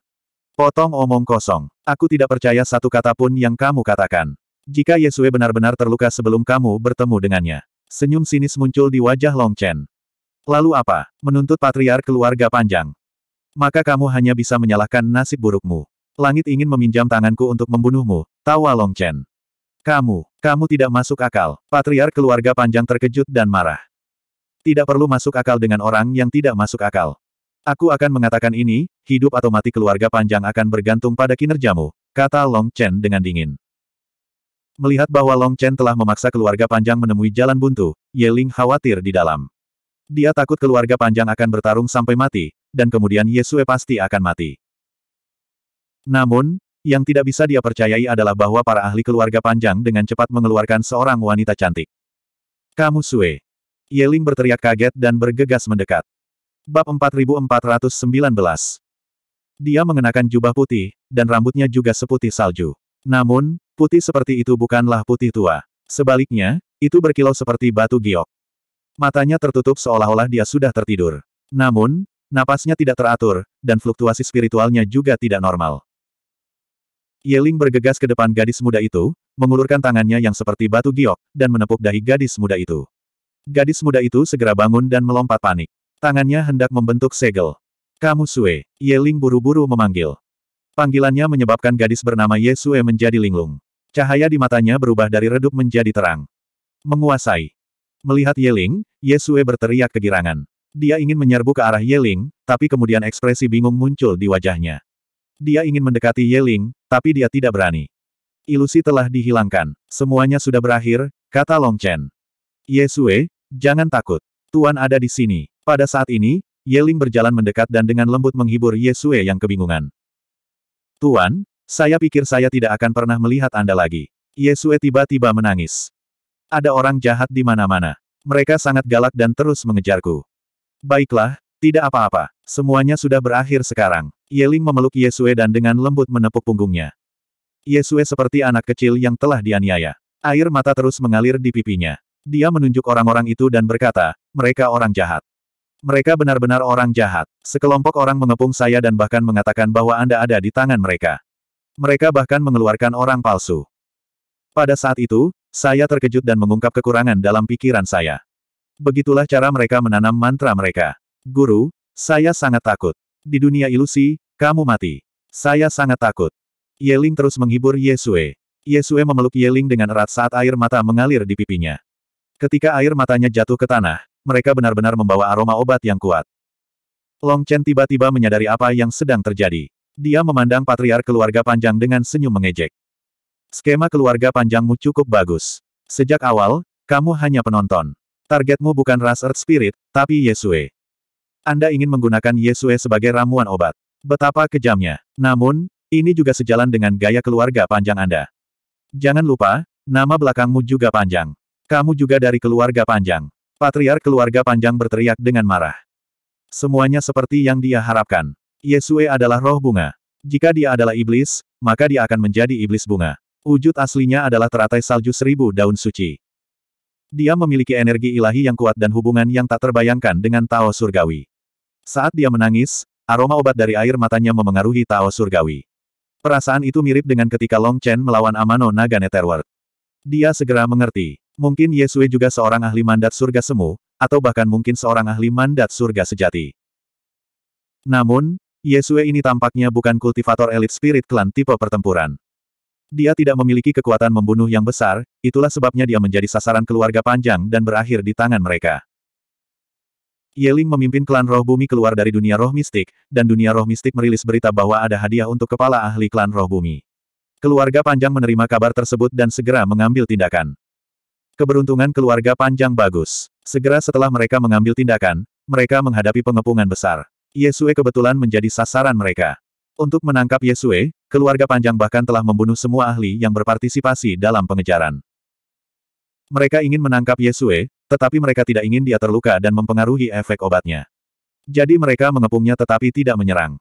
Potong omong kosong. Aku tidak percaya satu kata pun yang kamu katakan. Jika Yesue benar-benar terluka sebelum kamu bertemu dengannya. Senyum sinis muncul di wajah Long Chen. Lalu apa? Menuntut patriar keluarga panjang. Maka kamu hanya bisa menyalahkan nasib burukmu. Langit ingin meminjam tanganku untuk membunuhmu, tawa Long Chen. Kamu, kamu tidak masuk akal. Patriar keluarga panjang terkejut dan marah. Tidak perlu masuk akal dengan orang yang tidak masuk akal. Aku akan mengatakan ini, hidup atau mati keluarga panjang akan bergantung pada kinerjamu, kata Long Chen dengan dingin. Melihat bahwa Long Chen telah memaksa keluarga panjang menemui jalan buntu, Ye Ling khawatir di dalam. Dia takut keluarga panjang akan bertarung sampai mati, dan kemudian Ye Su'e pasti akan mati. Namun, yang tidak bisa dia percayai adalah bahwa para ahli keluarga panjang dengan cepat mengeluarkan seorang wanita cantik. Kamu Sue. Ye Ling berteriak kaget dan bergegas mendekat. Bab 4419 Dia mengenakan jubah putih, dan rambutnya juga seputih salju. Namun, putih seperti itu bukanlah putih tua. Sebaliknya, itu berkilau seperti batu giok. Matanya tertutup seolah-olah dia sudah tertidur. Namun, napasnya tidak teratur, dan fluktuasi spiritualnya juga tidak normal. Yeling bergegas ke depan gadis muda itu, mengulurkan tangannya yang seperti batu giok, dan menepuk dahi gadis muda itu. Gadis muda itu segera bangun dan melompat panik. Tangannya hendak membentuk segel. Kamu Sue, Yeling buru-buru memanggil. Panggilannya menyebabkan gadis bernama Ye Sue menjadi linglung. Cahaya di matanya berubah dari redup menjadi terang. Menguasai. Melihat Yeling, Ye Sue berteriak kegirangan. Dia ingin menyerbu ke arah Yeling, tapi kemudian ekspresi bingung muncul di wajahnya. Dia ingin mendekati Yeling, tapi dia tidak berani. Ilusi telah dihilangkan. Semuanya sudah berakhir, kata Long Chen. Yesue, jangan takut. Tuan ada di sini. Pada saat ini, Yeling berjalan mendekat dan dengan lembut menghibur Yesue yang kebingungan. Tuan, saya pikir saya tidak akan pernah melihat Anda lagi. Yesue tiba-tiba menangis. Ada orang jahat di mana-mana. Mereka sangat galak dan terus mengejarku. Baiklah, tidak apa-apa. Semuanya sudah berakhir sekarang. Yeling memeluk Yesue dan dengan lembut menepuk punggungnya. Yesue seperti anak kecil yang telah dianiaya. Air mata terus mengalir di pipinya. Dia menunjuk orang-orang itu dan berkata, mereka orang jahat. Mereka benar-benar orang jahat. Sekelompok orang mengepung saya dan bahkan mengatakan bahwa Anda ada di tangan mereka. Mereka bahkan mengeluarkan orang palsu. Pada saat itu, saya terkejut dan mengungkap kekurangan dalam pikiran saya. Begitulah cara mereka menanam mantra mereka. Guru, saya sangat takut. Di dunia ilusi, kamu mati. Saya sangat takut. Yeling terus menghibur Yesue. Yesue memeluk Yeling dengan erat saat air mata mengalir di pipinya. Ketika air matanya jatuh ke tanah, mereka benar-benar membawa aroma obat yang kuat. Long Chen tiba-tiba menyadari apa yang sedang terjadi. Dia memandang patriar keluarga panjang dengan senyum mengejek. Skema keluarga panjangmu cukup bagus. Sejak awal, kamu hanya penonton. Targetmu bukan ras Earth Spirit, tapi Yesue. Anda ingin menggunakan Yesue sebagai ramuan obat. Betapa kejamnya. Namun, ini juga sejalan dengan gaya keluarga panjang Anda. Jangan lupa, nama belakangmu juga panjang. Kamu juga dari keluarga panjang. Patriar keluarga panjang berteriak dengan marah. Semuanya seperti yang dia harapkan. Yesue adalah roh bunga. Jika dia adalah iblis, maka dia akan menjadi iblis bunga. Wujud aslinya adalah teratai salju seribu daun suci. Dia memiliki energi ilahi yang kuat dan hubungan yang tak terbayangkan dengan Tao Surgawi. Saat dia menangis, aroma obat dari air matanya memengaruhi Tao Surgawi. Perasaan itu mirip dengan ketika Long Chen melawan Amano Naga Netherworld. Dia segera mengerti. Mungkin Yesue juga seorang ahli mandat surga semu, atau bahkan mungkin seorang ahli mandat surga sejati. Namun, Yesue ini tampaknya bukan kultivator elit spirit klan tipe pertempuran. Dia tidak memiliki kekuatan membunuh yang besar, itulah sebabnya dia menjadi sasaran keluarga panjang dan berakhir di tangan mereka. Yeling memimpin klan roh bumi keluar dari dunia roh mistik, dan dunia roh mistik merilis berita bahwa ada hadiah untuk kepala ahli klan roh bumi. Keluarga panjang menerima kabar tersebut dan segera mengambil tindakan. Keberuntungan keluarga panjang bagus. Segera setelah mereka mengambil tindakan, mereka menghadapi pengepungan besar. Yesue kebetulan menjadi sasaran mereka. Untuk menangkap Yesue, keluarga panjang bahkan telah membunuh semua ahli yang berpartisipasi dalam pengejaran. Mereka ingin menangkap Yesue, tetapi mereka tidak ingin dia terluka dan mempengaruhi efek obatnya. Jadi mereka mengepungnya tetapi tidak menyerang.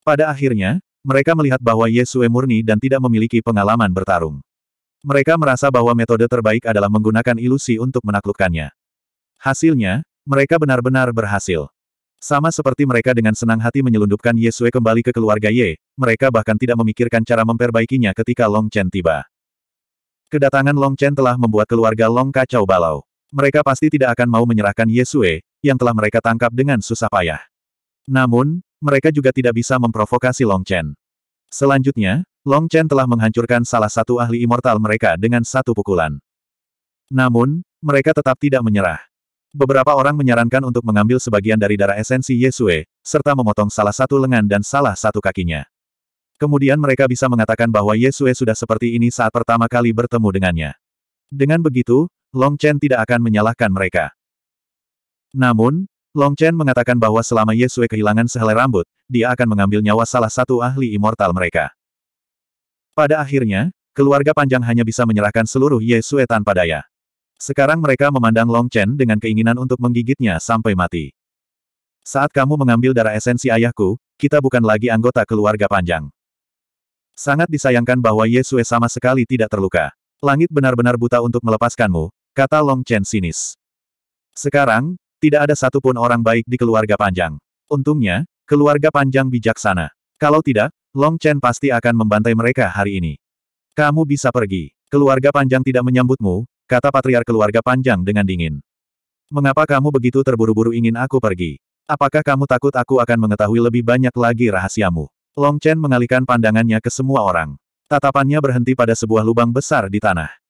Pada akhirnya, mereka melihat bahwa Yesue murni dan tidak memiliki pengalaman bertarung. Mereka merasa bahwa metode terbaik adalah menggunakan ilusi untuk menaklukkannya. Hasilnya, mereka benar-benar berhasil. Sama seperti mereka dengan senang hati menyelundupkan Yesue kembali ke keluarga Ye, mereka bahkan tidak memikirkan cara memperbaikinya ketika Long Chen tiba. Kedatangan Long Chen telah membuat keluarga Long kacau balau. Mereka pasti tidak akan mau menyerahkan Yesue, yang telah mereka tangkap dengan susah payah. Namun, mereka juga tidak bisa memprovokasi Long Chen. Selanjutnya, Long Chen telah menghancurkan salah satu ahli immortal mereka dengan satu pukulan. Namun, mereka tetap tidak menyerah. Beberapa orang menyarankan untuk mengambil sebagian dari darah esensi Yesue, serta memotong salah satu lengan dan salah satu kakinya. Kemudian mereka bisa mengatakan bahwa Yesue sudah seperti ini saat pertama kali bertemu dengannya. Dengan begitu, Long Chen tidak akan menyalahkan mereka. Namun, Long Chen mengatakan bahwa selama Yesue kehilangan sehelai rambut, dia akan mengambil nyawa salah satu ahli immortal mereka. Pada akhirnya, keluarga panjang hanya bisa menyerahkan seluruh Sue tanpa daya. Sekarang mereka memandang Long Chen dengan keinginan untuk menggigitnya sampai mati. Saat kamu mengambil darah esensi ayahku, kita bukan lagi anggota keluarga panjang. Sangat disayangkan bahwa Sue sama sekali tidak terluka. Langit benar-benar buta untuk melepaskanmu, kata Long Chen sinis. Sekarang, tidak ada satupun orang baik di keluarga panjang. Untungnya, keluarga panjang bijaksana. Kalau tidak, Long Chen pasti akan membantai mereka hari ini. Kamu bisa pergi. Keluarga panjang tidak menyambutmu, kata patriar keluarga panjang dengan dingin. Mengapa kamu begitu terburu-buru ingin aku pergi? Apakah kamu takut aku akan mengetahui lebih banyak lagi rahasiamu? Long Chen mengalihkan pandangannya ke semua orang. Tatapannya berhenti pada sebuah lubang besar di tanah.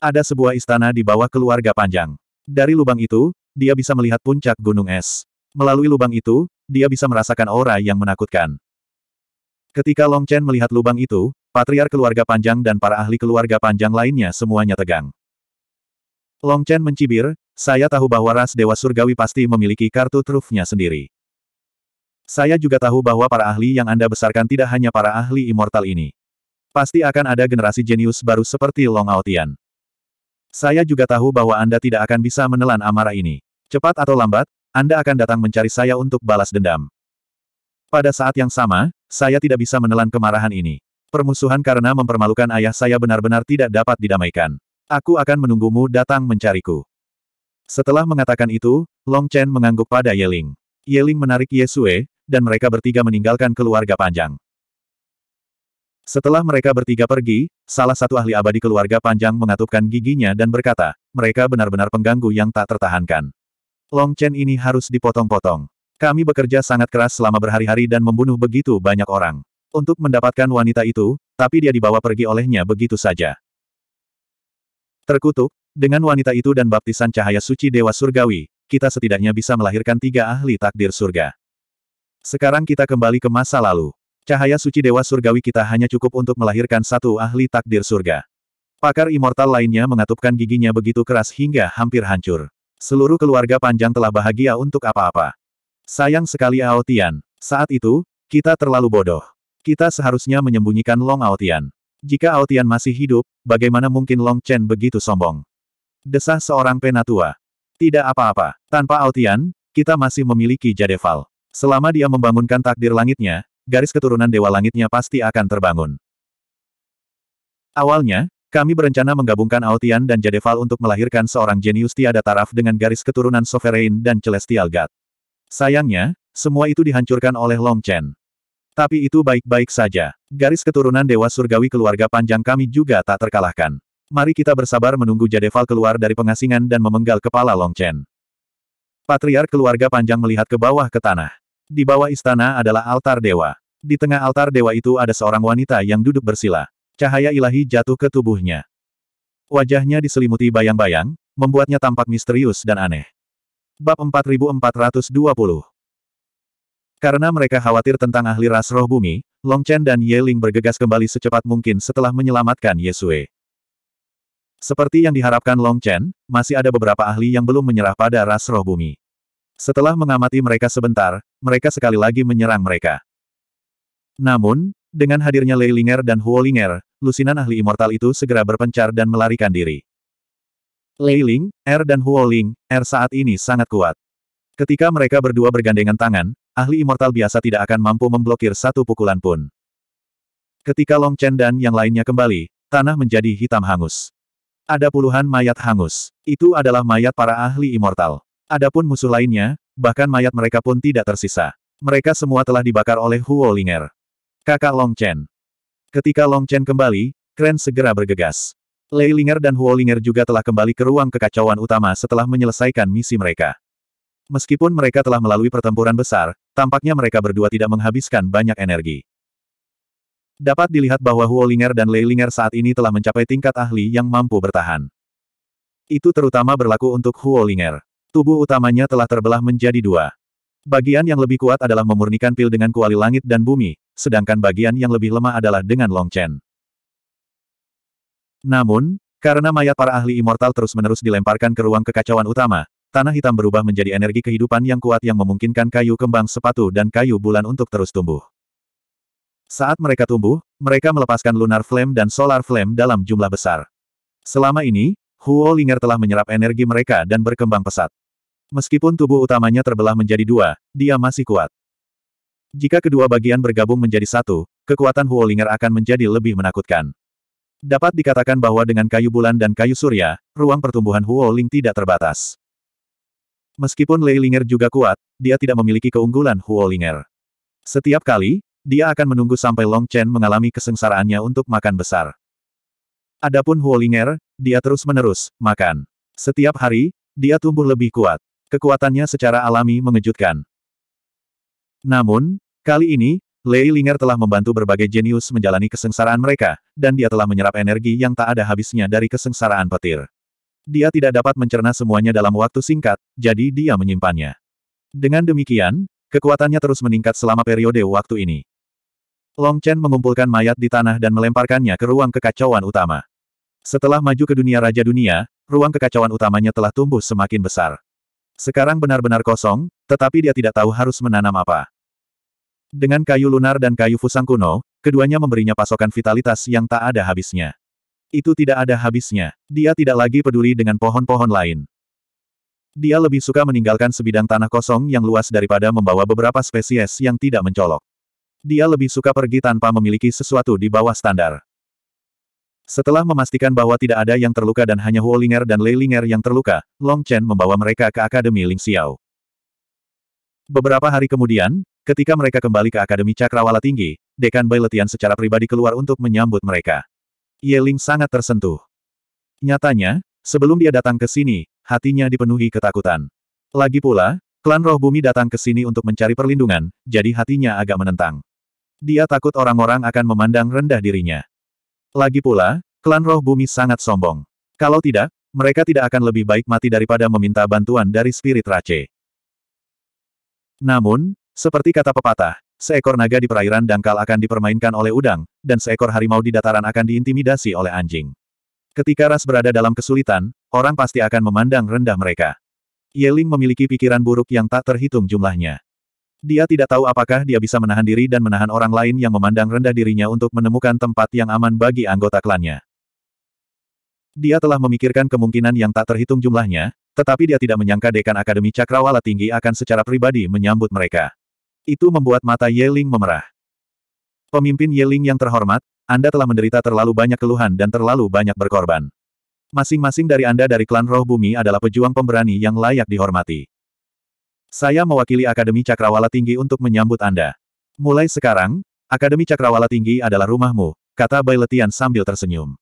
Ada sebuah istana di bawah keluarga panjang. Dari lubang itu, dia bisa melihat puncak gunung es. Melalui lubang itu, dia bisa merasakan aura yang menakutkan. Ketika Long Chen melihat lubang itu, patriar keluarga panjang dan para ahli keluarga panjang lainnya semuanya tegang. Long Chen mencibir, saya tahu bahwa ras Dewa Surgawi pasti memiliki kartu trufnya sendiri. Saya juga tahu bahwa para ahli yang Anda besarkan tidak hanya para ahli immortal ini. Pasti akan ada generasi jenius baru seperti Long Aotian. Saya juga tahu bahwa Anda tidak akan bisa menelan amarah ini. Cepat atau lambat, Anda akan datang mencari saya untuk balas dendam. Pada saat yang sama, saya tidak bisa menelan kemarahan ini. Permusuhan karena mempermalukan ayah saya benar-benar tidak dapat didamaikan. Aku akan menunggumu datang mencariku. Setelah mengatakan itu, Long Chen mengangguk pada Yeling. Yeling menarik Yesue, dan mereka bertiga meninggalkan keluarga panjang. Setelah mereka bertiga pergi, salah satu ahli abadi keluarga panjang mengatupkan giginya dan berkata, mereka benar-benar pengganggu yang tak tertahankan. Long Chen ini harus dipotong-potong. Kami bekerja sangat keras selama berhari-hari dan membunuh begitu banyak orang. Untuk mendapatkan wanita itu, tapi dia dibawa pergi olehnya begitu saja. Terkutuk, dengan wanita itu dan baptisan cahaya suci Dewa Surgawi, kita setidaknya bisa melahirkan tiga ahli takdir surga. Sekarang kita kembali ke masa lalu. Cahaya suci Dewa Surgawi kita hanya cukup untuk melahirkan satu ahli takdir surga. Pakar immortal lainnya mengatupkan giginya begitu keras hingga hampir hancur. Seluruh keluarga panjang telah bahagia untuk apa-apa. Sayang sekali Aotian. Saat itu, kita terlalu bodoh. Kita seharusnya menyembunyikan Long Aotian. Jika Aotian masih hidup, bagaimana mungkin Long Chen begitu sombong? Desah seorang penatua. Tidak apa-apa. Tanpa Aotian, kita masih memiliki Jadeval. Selama dia membangunkan takdir langitnya, garis keturunan Dewa Langitnya pasti akan terbangun. Awalnya, kami berencana menggabungkan Aotian dan Jadeval untuk melahirkan seorang jenius tiada taraf dengan garis keturunan Sovereign dan Celestial God. Sayangnya, semua itu dihancurkan oleh Long Chen. Tapi itu baik-baik saja. Garis keturunan Dewa Surgawi keluarga panjang kami juga tak terkalahkan. Mari kita bersabar menunggu Jadeval keluar dari pengasingan dan memenggal kepala Long Chen. Patriark keluarga panjang melihat ke bawah ke tanah. Di bawah istana adalah altar dewa. Di tengah altar dewa itu ada seorang wanita yang duduk bersila. Cahaya ilahi jatuh ke tubuhnya. Wajahnya diselimuti bayang-bayang, membuatnya tampak misterius dan aneh. Bab 4420 Karena mereka khawatir tentang ahli ras roh bumi, Long Chen dan Ye Ling bergegas kembali secepat mungkin setelah menyelamatkan Yesue. Seperti yang diharapkan Long Chen, masih ada beberapa ahli yang belum menyerah pada ras roh bumi. Setelah mengamati mereka sebentar, mereka sekali lagi menyerang mereka. Namun, dengan hadirnya Lei Ling'er dan Huo Ling'er, lusinan ahli immortal itu segera berpencar dan melarikan diri. Lei Ling, Er dan Huo Ling, Er saat ini sangat kuat. Ketika mereka berdua bergandengan tangan, ahli immortal biasa tidak akan mampu memblokir satu pukulan pun. Ketika Long Chen dan yang lainnya kembali, tanah menjadi hitam hangus. Ada puluhan mayat hangus. Itu adalah mayat para ahli immortal. Adapun musuh lainnya, bahkan mayat mereka pun tidak tersisa. Mereka semua telah dibakar oleh Huo Linger. Kakak Long Chen. Ketika Long Chen kembali, Kren segera bergegas. Lei Ling'er dan Huo Ling'er juga telah kembali ke ruang kekacauan utama setelah menyelesaikan misi mereka. Meskipun mereka telah melalui pertempuran besar, tampaknya mereka berdua tidak menghabiskan banyak energi. Dapat dilihat bahwa Huo Ling'er dan Lei Ling'er saat ini telah mencapai tingkat ahli yang mampu bertahan. Itu terutama berlaku untuk Huo Ling'er. Tubuh utamanya telah terbelah menjadi dua. Bagian yang lebih kuat adalah memurnikan pil dengan kuali langit dan bumi, sedangkan bagian yang lebih lemah adalah dengan Long Chen. Namun, karena mayat para ahli immortal terus-menerus dilemparkan ke ruang kekacauan utama, tanah hitam berubah menjadi energi kehidupan yang kuat yang memungkinkan kayu kembang sepatu dan kayu bulan untuk terus tumbuh. Saat mereka tumbuh, mereka melepaskan lunar flame dan solar flame dalam jumlah besar. Selama ini, Huo Linger telah menyerap energi mereka dan berkembang pesat. Meskipun tubuh utamanya terbelah menjadi dua, dia masih kuat. Jika kedua bagian bergabung menjadi satu, kekuatan Huo Linger akan menjadi lebih menakutkan. Dapat dikatakan bahwa dengan kayu bulan dan kayu surya, ruang pertumbuhan Huo Ling tidak terbatas. Meskipun Lei Linger juga kuat, dia tidak memiliki keunggulan Huo Linger. Setiap kali, dia akan menunggu sampai Long Chen mengalami kesengsaraannya untuk makan besar. Adapun Huo Linger, dia terus-menerus makan. Setiap hari, dia tumbuh lebih kuat. Kekuatannya secara alami mengejutkan. Namun, kali ini, Lei Linger telah membantu berbagai jenius menjalani kesengsaraan mereka, dan dia telah menyerap energi yang tak ada habisnya dari kesengsaraan petir. Dia tidak dapat mencerna semuanya dalam waktu singkat, jadi dia menyimpannya. Dengan demikian, kekuatannya terus meningkat selama periode waktu ini. Long Chen mengumpulkan mayat di tanah dan melemparkannya ke ruang kekacauan utama. Setelah maju ke dunia Raja Dunia, ruang kekacauan utamanya telah tumbuh semakin besar. Sekarang benar-benar kosong, tetapi dia tidak tahu harus menanam apa. Dengan kayu lunar dan kayu fusang kuno, keduanya memberinya pasokan vitalitas yang tak ada habisnya. Itu tidak ada habisnya. Dia tidak lagi peduli dengan pohon-pohon lain. Dia lebih suka meninggalkan sebidang tanah kosong yang luas daripada membawa beberapa spesies yang tidak mencolok. Dia lebih suka pergi tanpa memiliki sesuatu di bawah standar. Setelah memastikan bahwa tidak ada yang terluka dan hanya Huolinger dan Leilinger yang terluka, Long Chen membawa mereka ke Akademi Ling Xiao. Beberapa hari kemudian, Ketika mereka kembali ke Akademi Cakrawala Tinggi, Dekan Bai secara pribadi keluar untuk menyambut mereka. Yeling sangat tersentuh. Nyatanya, sebelum dia datang ke sini, hatinya dipenuhi ketakutan. Lagi pula, klan roh bumi datang ke sini untuk mencari perlindungan, jadi hatinya agak menentang. Dia takut orang-orang akan memandang rendah dirinya. Lagi pula, klan roh bumi sangat sombong. Kalau tidak, mereka tidak akan lebih baik mati daripada meminta bantuan dari spirit race. Namun, seperti kata pepatah, seekor naga di perairan dangkal akan dipermainkan oleh udang, dan seekor harimau di dataran akan diintimidasi oleh anjing. Ketika ras berada dalam kesulitan, orang pasti akan memandang rendah mereka. Yeling memiliki pikiran buruk yang tak terhitung jumlahnya. Dia tidak tahu apakah dia bisa menahan diri dan menahan orang lain yang memandang rendah dirinya untuk menemukan tempat yang aman bagi anggota klannya. Dia telah memikirkan kemungkinan yang tak terhitung jumlahnya, tetapi dia tidak menyangka dekan Akademi Cakrawala Tinggi akan secara pribadi menyambut mereka. Itu membuat mata Yeling memerah. Pemimpin Yeling yang terhormat, Anda telah menderita terlalu banyak keluhan dan terlalu banyak berkorban. Masing-masing dari Anda dari klan roh bumi adalah pejuang pemberani yang layak dihormati. Saya mewakili Akademi Cakrawala Tinggi untuk menyambut Anda. Mulai sekarang, Akademi Cakrawala Tinggi adalah rumahmu, kata Bailetian sambil tersenyum.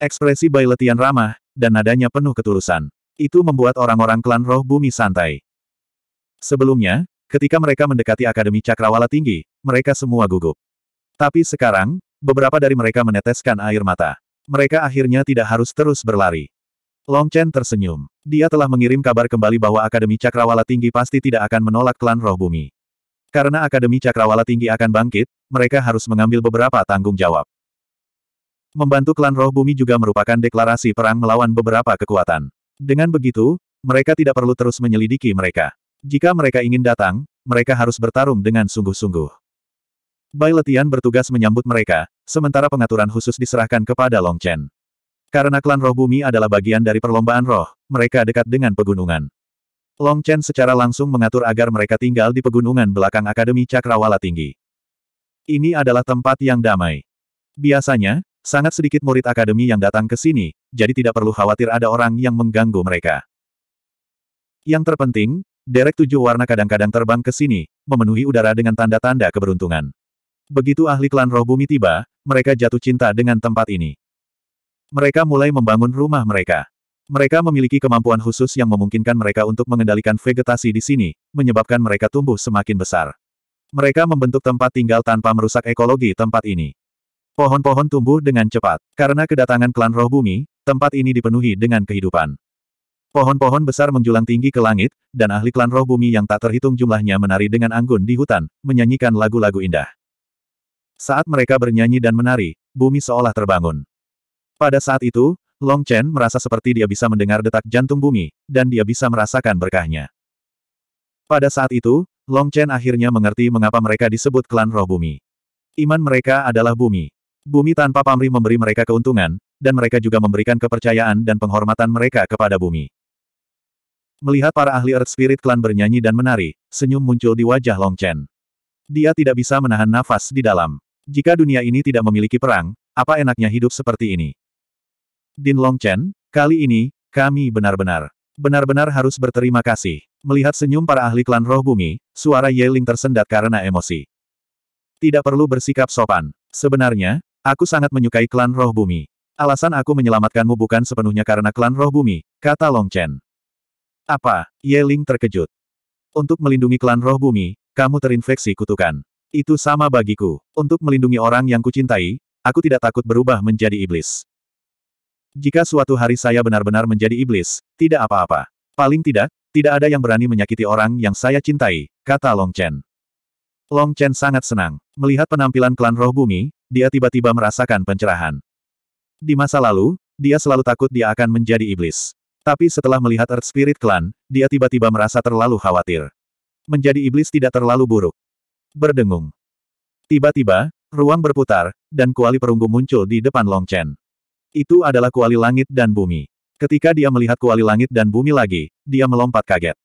Ekspresi Bailetian ramah, dan nadanya penuh ketulusan. Itu membuat orang-orang klan roh bumi santai. Sebelumnya, Ketika mereka mendekati Akademi Cakrawala Tinggi, mereka semua gugup. Tapi sekarang, beberapa dari mereka meneteskan air mata. Mereka akhirnya tidak harus terus berlari. Long Chen tersenyum. Dia telah mengirim kabar kembali bahwa Akademi Cakrawala Tinggi pasti tidak akan menolak klan roh bumi. Karena Akademi Cakrawala Tinggi akan bangkit, mereka harus mengambil beberapa tanggung jawab. Membantu klan roh bumi juga merupakan deklarasi perang melawan beberapa kekuatan. Dengan begitu, mereka tidak perlu terus menyelidiki mereka. Jika mereka ingin datang, mereka harus bertarung dengan sungguh-sungguh. Bai Letian bertugas menyambut mereka, sementara pengaturan khusus diserahkan kepada Long Chen. Karena klan roh bumi adalah bagian dari perlombaan roh, mereka dekat dengan pegunungan. Long Chen secara langsung mengatur agar mereka tinggal di pegunungan belakang Akademi Cakrawala Tinggi. Ini adalah tempat yang damai. Biasanya, sangat sedikit murid akademi yang datang ke sini, jadi tidak perlu khawatir ada orang yang mengganggu mereka. Yang terpenting, Derek tujuh warna kadang-kadang terbang ke sini, memenuhi udara dengan tanda-tanda keberuntungan. Begitu ahli klan roh bumi tiba, mereka jatuh cinta dengan tempat ini. Mereka mulai membangun rumah mereka. Mereka memiliki kemampuan khusus yang memungkinkan mereka untuk mengendalikan vegetasi di sini, menyebabkan mereka tumbuh semakin besar. Mereka membentuk tempat tinggal tanpa merusak ekologi tempat ini. Pohon-pohon tumbuh dengan cepat. Karena kedatangan klan roh bumi, tempat ini dipenuhi dengan kehidupan. Pohon-pohon besar menjulang tinggi ke langit, dan ahli klan roh bumi yang tak terhitung jumlahnya menari dengan anggun di hutan, menyanyikan lagu-lagu indah. Saat mereka bernyanyi dan menari, bumi seolah terbangun. Pada saat itu, Long Chen merasa seperti dia bisa mendengar detak jantung bumi, dan dia bisa merasakan berkahnya. Pada saat itu, Long Chen akhirnya mengerti mengapa mereka disebut klan roh bumi. Iman mereka adalah bumi. Bumi tanpa pamrih memberi mereka keuntungan, dan mereka juga memberikan kepercayaan dan penghormatan mereka kepada bumi. Melihat para ahli Earth Spirit Clan bernyanyi dan menari, senyum muncul di wajah Long Chen. Dia tidak bisa menahan nafas di dalam. Jika dunia ini tidak memiliki perang, apa enaknya hidup seperti ini? Din Long Chen, kali ini, kami benar-benar, benar-benar harus berterima kasih. Melihat senyum para ahli klan roh bumi, suara Ling tersendat karena emosi. Tidak perlu bersikap sopan. Sebenarnya, aku sangat menyukai klan roh bumi. Alasan aku menyelamatkanmu bukan sepenuhnya karena klan roh bumi, kata Long Chen. Apa? Ye Ling terkejut. Untuk melindungi klan roh bumi, kamu terinfeksi kutukan. Itu sama bagiku. Untuk melindungi orang yang kucintai, aku tidak takut berubah menjadi iblis. Jika suatu hari saya benar-benar menjadi iblis, tidak apa-apa. Paling tidak, tidak ada yang berani menyakiti orang yang saya cintai, kata Long Chen. Long Chen sangat senang. Melihat penampilan klan roh bumi, dia tiba-tiba merasakan pencerahan. Di masa lalu, dia selalu takut dia akan menjadi iblis. Tapi setelah melihat Earth Spirit Clan, dia tiba-tiba merasa terlalu khawatir. Menjadi iblis tidak terlalu buruk. Berdengung. Tiba-tiba, ruang berputar, dan kuali perunggu muncul di depan Long Chen. Itu adalah kuali langit dan bumi. Ketika dia melihat kuali langit dan bumi lagi, dia melompat kaget.